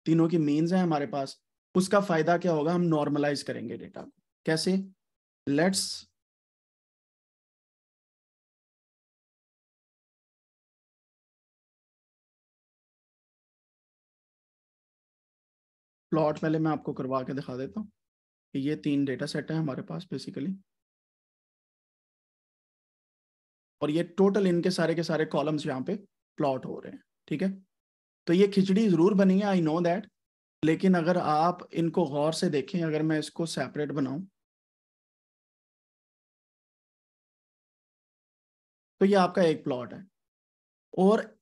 तीनों की मीन है हमारे पास उसका फायदा क्या होगा हम नॉर्मलाइज करेंगे डेटा को कैसे लेट्स प्लॉट पहले मैं आपको करवा के दिखा देता हूँ ये तीन डेटा सेट है हमारे पास बेसिकली और ये टोटल इनके सारे के सारे कॉलम्स यहाँ पे प्लॉट हो रहे हैं ठीक है तो ये खिचड़ी जरूर बनी है आई नो दैट लेकिन अगर आप इनको गौर से देखें अगर मैं इसको सेपरेट बनाऊं तो ये आपका एक प्लॉट है और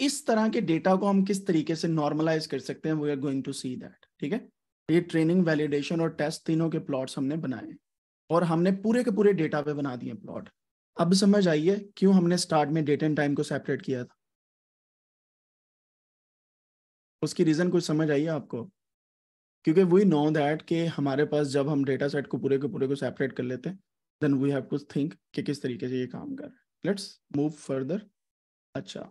इस तरह के डेटा को हम किस तरीके से नॉर्मलाइज कर सकते हैं we are going to see that ठीक है ये ट्रेनिंग वैलिडेशन और टेस्ट तीनों के प्लॉट्स हमने बनाए और हमने पूरे के पूरे डेटा पे बना दिए प्लॉट अब समझ आइए क्यों हमने स्टार्ट में डेट एंड टाइम को सेपरेट किया था उसकी रीजन कुछ समझ आई है आपको क्योंकि वी नो दैट कि हमारे पास जब हम डेटा सेट को पूरे के पूरे को सेपरेट कर लेते हैं then we have to think कि किस तरीके से ये काम कर रहा है लेट्स मूव फर्दर अच्छा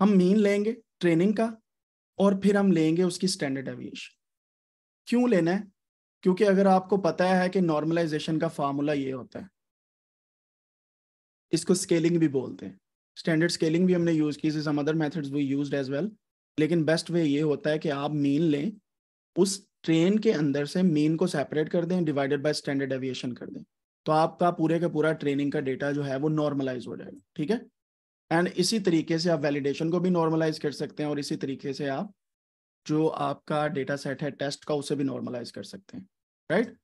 हम मीन लेंगे ट्रेनिंग का और फिर हम लेंगे उसकी स्टैंडर्ड एविएशन क्यों लेना है क्योंकि अगर आपको पता है कि नॉर्मलाइजेशन का फार्मूला ये होता है इसको स्केलिंग भी बोलते हैं स्टैंडर्ड स्केलिंग भी हमने यूज़ की some other methods we used as well लेकिन बेस्ट वे ये होता है कि आप मीन लें उस ट्रेन के अंदर से मीन को सेपरेट कर दें डिवाइडेड बाय स्टैंडर्ड एविएशन कर दें तो आपका पूरे का पूरा ट्रेनिंग का डेटा जो है वो नॉर्मलाइज हो जाएगा ठीक है एंड इसी तरीके से आप वैलिडेशन को भी नॉर्मलाइज कर सकते हैं और इसी तरीके से आप जो आपका डेटा सेट है टेस्ट का उसे भी नॉर्मलाइज कर सकते हैं राइट right?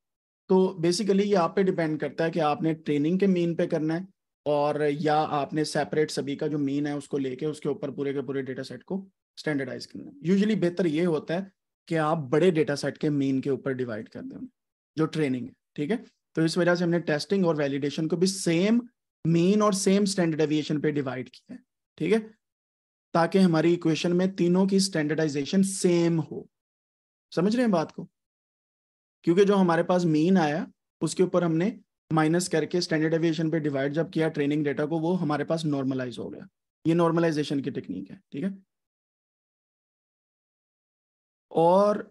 तो बेसिकली ये आप पे डिपेंड करता है कि आपने ट्रेनिंग के मीन पे करना है और या आपने सेपरेट सभी का जो मीन है उसको लेके उसके ऊपर पूरे के पूरे डेटा सेट को स्टैंडर्डाइज करना है यूजली बेहतर ये होता है कि आप बड़े डेटा सेट के मीन के ऊपर डिवाइड कर दें जो ट्रेनिंग है ठीक है तो इस वजह से हमने टेस्टिंग और वैलिडेशन को भी सेम मेन और सेम स्टैंडर्ड एविएशन पे डिवाइड किया है ठीक है ताकि हमारी इक्वेशन में तीनों की स्टैंडर्डाइजेशन सेम हो समझ रहे हैं बात को क्योंकि जो हमारे पास मेन आया उसके ऊपर हमने माइनस करके स्टैंडर्ड एविएशन पे डिवाइड जब किया ट्रेनिंग डेटा को वो हमारे पास नॉर्मलाइज हो गया ये नॉर्मलाइजेशन की टेक्निक है ठीक है और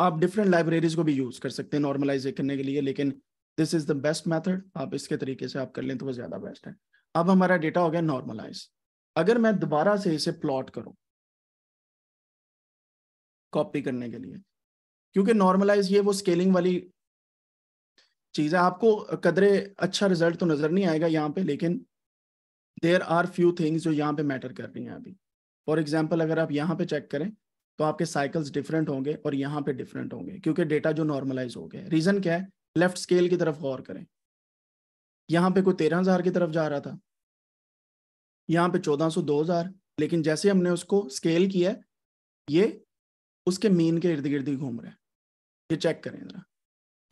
आप डिफरेंट लाइब्रेरीज को भी यूज कर सकते हैं नॉर्मलाइज करने के लिए लेकिन this is the best method आप इसके तरीके से आप कर लें तो वो ज्यादा बेस्ट है अब हमारा डेटा हो गया नॉर्मलाइज अगर मैं दोबारा से इसे प्लॉट करूं कॉपी करने के लिए क्योंकि नॉर्मलाइज ये वो स्केलिंग वाली चीज है आपको कदरे अच्छा रिजल्ट तो नजर नहीं आएगा यहाँ पे लेकिन देर आर फ्यू थिंग्स जो यहाँ पे मैटर कर रही हैं अभी फॉर एग्जाम्पल अगर आप यहाँ पे चेक करें तो आपके साइकिल्स डिफरेंट होंगे और यहाँ पे डिफरेंट होंगे क्योंकि डेटा जो नॉर्मलाइज हो गया रीजन क्या है लेफ्ट स्केल की तरफ गौर करें यहाँ पे कोई तेरह हजार की तरफ जा रहा था यहाँ पे चौदह सौ दो हजार लेकिन जैसे हमने उसको स्केल किया ये उसके मीन के इर्द गिर्द ही घूम रहे हैं ये चेक करें जरा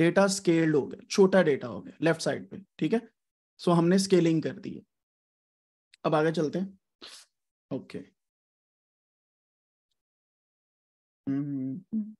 डेटा स्केल्ड हो गया छोटा डेटा हो गया लेफ्ट साइड पे ठीक है सो हमने स्केलिंग कर दी है अब आगे चलते हैं ओके okay. हम्म, हम्म, हम्म।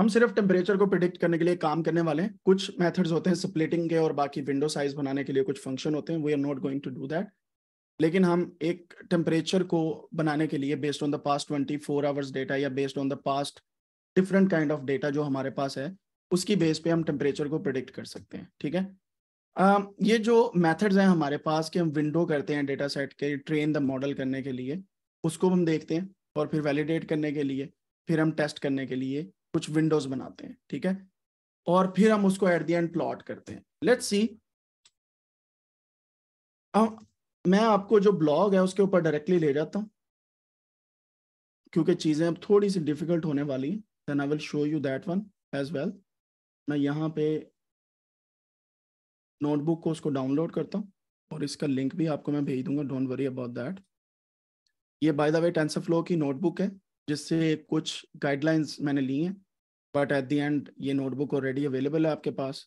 हम सिर्फ टेम्परेचर को प्रिडिक्ट करने के लिए काम करने वाले हैं कुछ मेथड्स होते हैं स्प्लिटिंग के और बाकी विंडो साइज बनाने के लिए कुछ फंक्शन होते हैं we are not going to do that लेकिन हम एक टेम्परेचर को बनाने के लिए based on the past twenty four hours data या based on the past different kind of data जो हमारे पास है उसकी बेस पे हम टेम्परेचर को प्रिडिक्ट कर सकते हैं ठीक है आ, ये जो मेथड्स हैं हमारे पास कि हम विंडो करते हैं डेटा सेट के ट्रेन द मॉडल करने के लिए उसको हम देखते हैं और फिर वैलिडेट करने के लिए फिर हम टेस्ट करने के लिए कुछ विंडोज बनाते हैं ठीक है और फिर हम उसको एट दी एंड प्लॉट करते हैं लेट्स सी मैं आपको जो ब्लॉग है उसके ऊपर डायरेक्टली ले जाता हूँ क्योंकि चीज़ें अब थोड़ी सी डिफिकल्ट होने वाली हैं then I will show you that one as well मैं यहां पे नोटबुक को उसको डाउनलोड करता हूँ और इसका लिंक भी आपको मैं भेज दूंगा डोंट वरी अबाउट दैट ये by the way tensor flow की नोटबुक है जिससे कुछ गाइडलाइंस मैंने ली हैं बट एट दी एंड ये नोटबुक ऑलरेडी अवेलेबल है आपके पास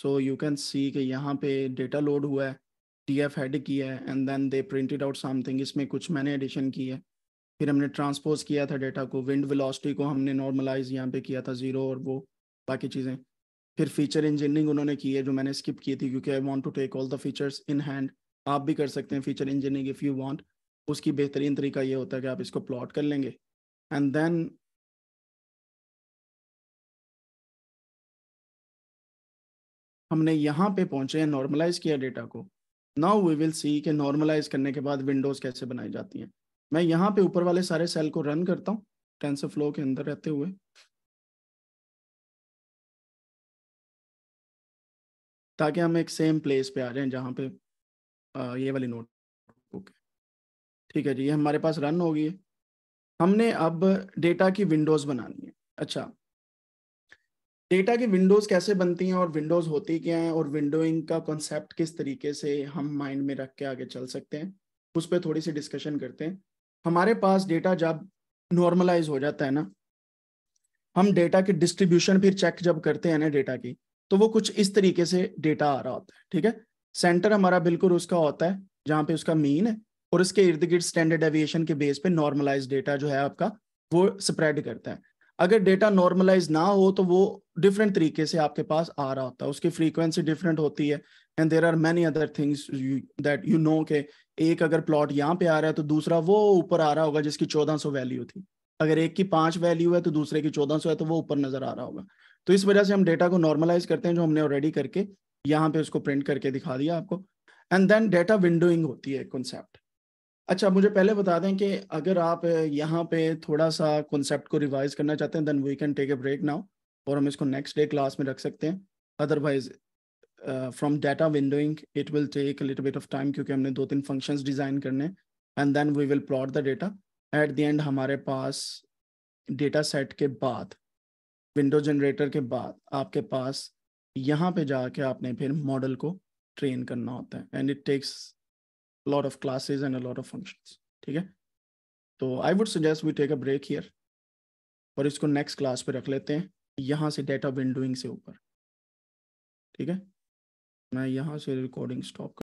सो यू कैन सी कि यहाँ पे डेटा लोड हुआ है टी एफ हेड किया है and then they printed out something इसमें कुछ मैंने एडिशन की है फिर हमने ट्रांसपोज किया था डेटा को विंड वेलोसिटी को हमने नॉर्मलाइज यहाँ पे किया था ज़ीरो और वो बाकी चीज़ें फिर फीचर इंजीनियरिंग उन्होंने की है जो मैंने स्किप की थी क्योंकि I want to take all the features in hand आप भी कर सकते हैं feature engineering if you want उसकी बेहतरीन तरीका ये होता है कि आप इसको प्लॉट कर लेंगे and then हमने यहाँ पे पहुंचे हैं नॉर्मलाइज किया डेटा को नाउ वी विल सी के नॉर्मलाइज करने के बाद विंडोज कैसे बनाई जाती हैं मैं यहाँ पे ऊपर वाले सारे सेल को रन करता हूँ टेंसर फ्लो के अंदर रहते हुए ताकि हम एक सेम प्लेस पे आ जाएं जहाँ पे आ, ये वाली नोट ओके ठीक है जी ये हमारे पास रन हो गई है हमने अब डेटा की विंडोज बनानी है अच्छा डेटा की विंडोज कैसे बनती हैं और विंडोज होती क्या है और विंडोइंग का कॉन्सेप्ट किस तरीके से हम माइंड में रख के आगे चल सकते हैं उस पर थोड़ी सी डिस्कशन करते हैं हमारे पास डेटा जब नॉर्मलाइज हो जाता है ना हम डेटा की डिस्ट्रीब्यूशन फिर चेक जब करते हैं ना डेटा की तो वो कुछ इस तरीके से डेटा आ रहा होता है ठीक है सेंटर हमारा बिल्कुल उसका होता है जहाँ पे उसका मीन है और इसके इर्द गिर्द स्टैंडर्ड एविएशन के बेस पे नॉर्मलाइज डेटा जो है आपका वो स्प्रेड करता है अगर डेटा नॉर्मलाइज ना हो तो वो डिफरेंट तरीके से आपके पास आ रहा होता है उसकी फ्रीक्वेंसी डिफरेंट होती है and there are many other things that you know के एक अगर प्लॉट यहाँ पे आ रहा है तो दूसरा वो ऊपर आ रहा होगा जिसकी चौदह सौ वैल्यू थी अगर एक की पांच वैल्यू है तो दूसरे की चौदह सौ है तो वो ऊपर नजर आ रहा होगा तो इस वजह से हम डेटा को नॉर्मलाइज करते हैं जो हमने ऑलरेडी करके यहाँ पे उसको प्रिंट करके दिखा दिया आपको एंड देन डेटा विंडोइंग होती है कॉन्सेप्ट अच्छा मुझे पहले बता दें कि अगर आप यहाँ पे थोड़ा सा कॉन्सेप्ट को रिवाइज करना चाहते हैं then we can take a break now और हम इसको नेक्स्ट डे क्लास में रख सकते हैं otherwise from data windowing it will take little bit of time क्योंकि हमने दो तीन फंक्शंस डिज़ाइन करने and then we will plot the data at the end हमारे पास डेटा सेट के बाद विंडो जनरेटर के बाद आपके पास यहाँ पे जाके आपने फिर मॉडल को ट्रेन करना होता है and it takes a lot of classes and a lot of functions ठीक है तो I would suggest we take a break here और इसको नेक्स्ट क्लास पे रख लेते हैं यहाँ से डेटा विंडोइंग से ऊपर ठीक है मैं यहाँ से रिकॉर्डिंग स्टॉप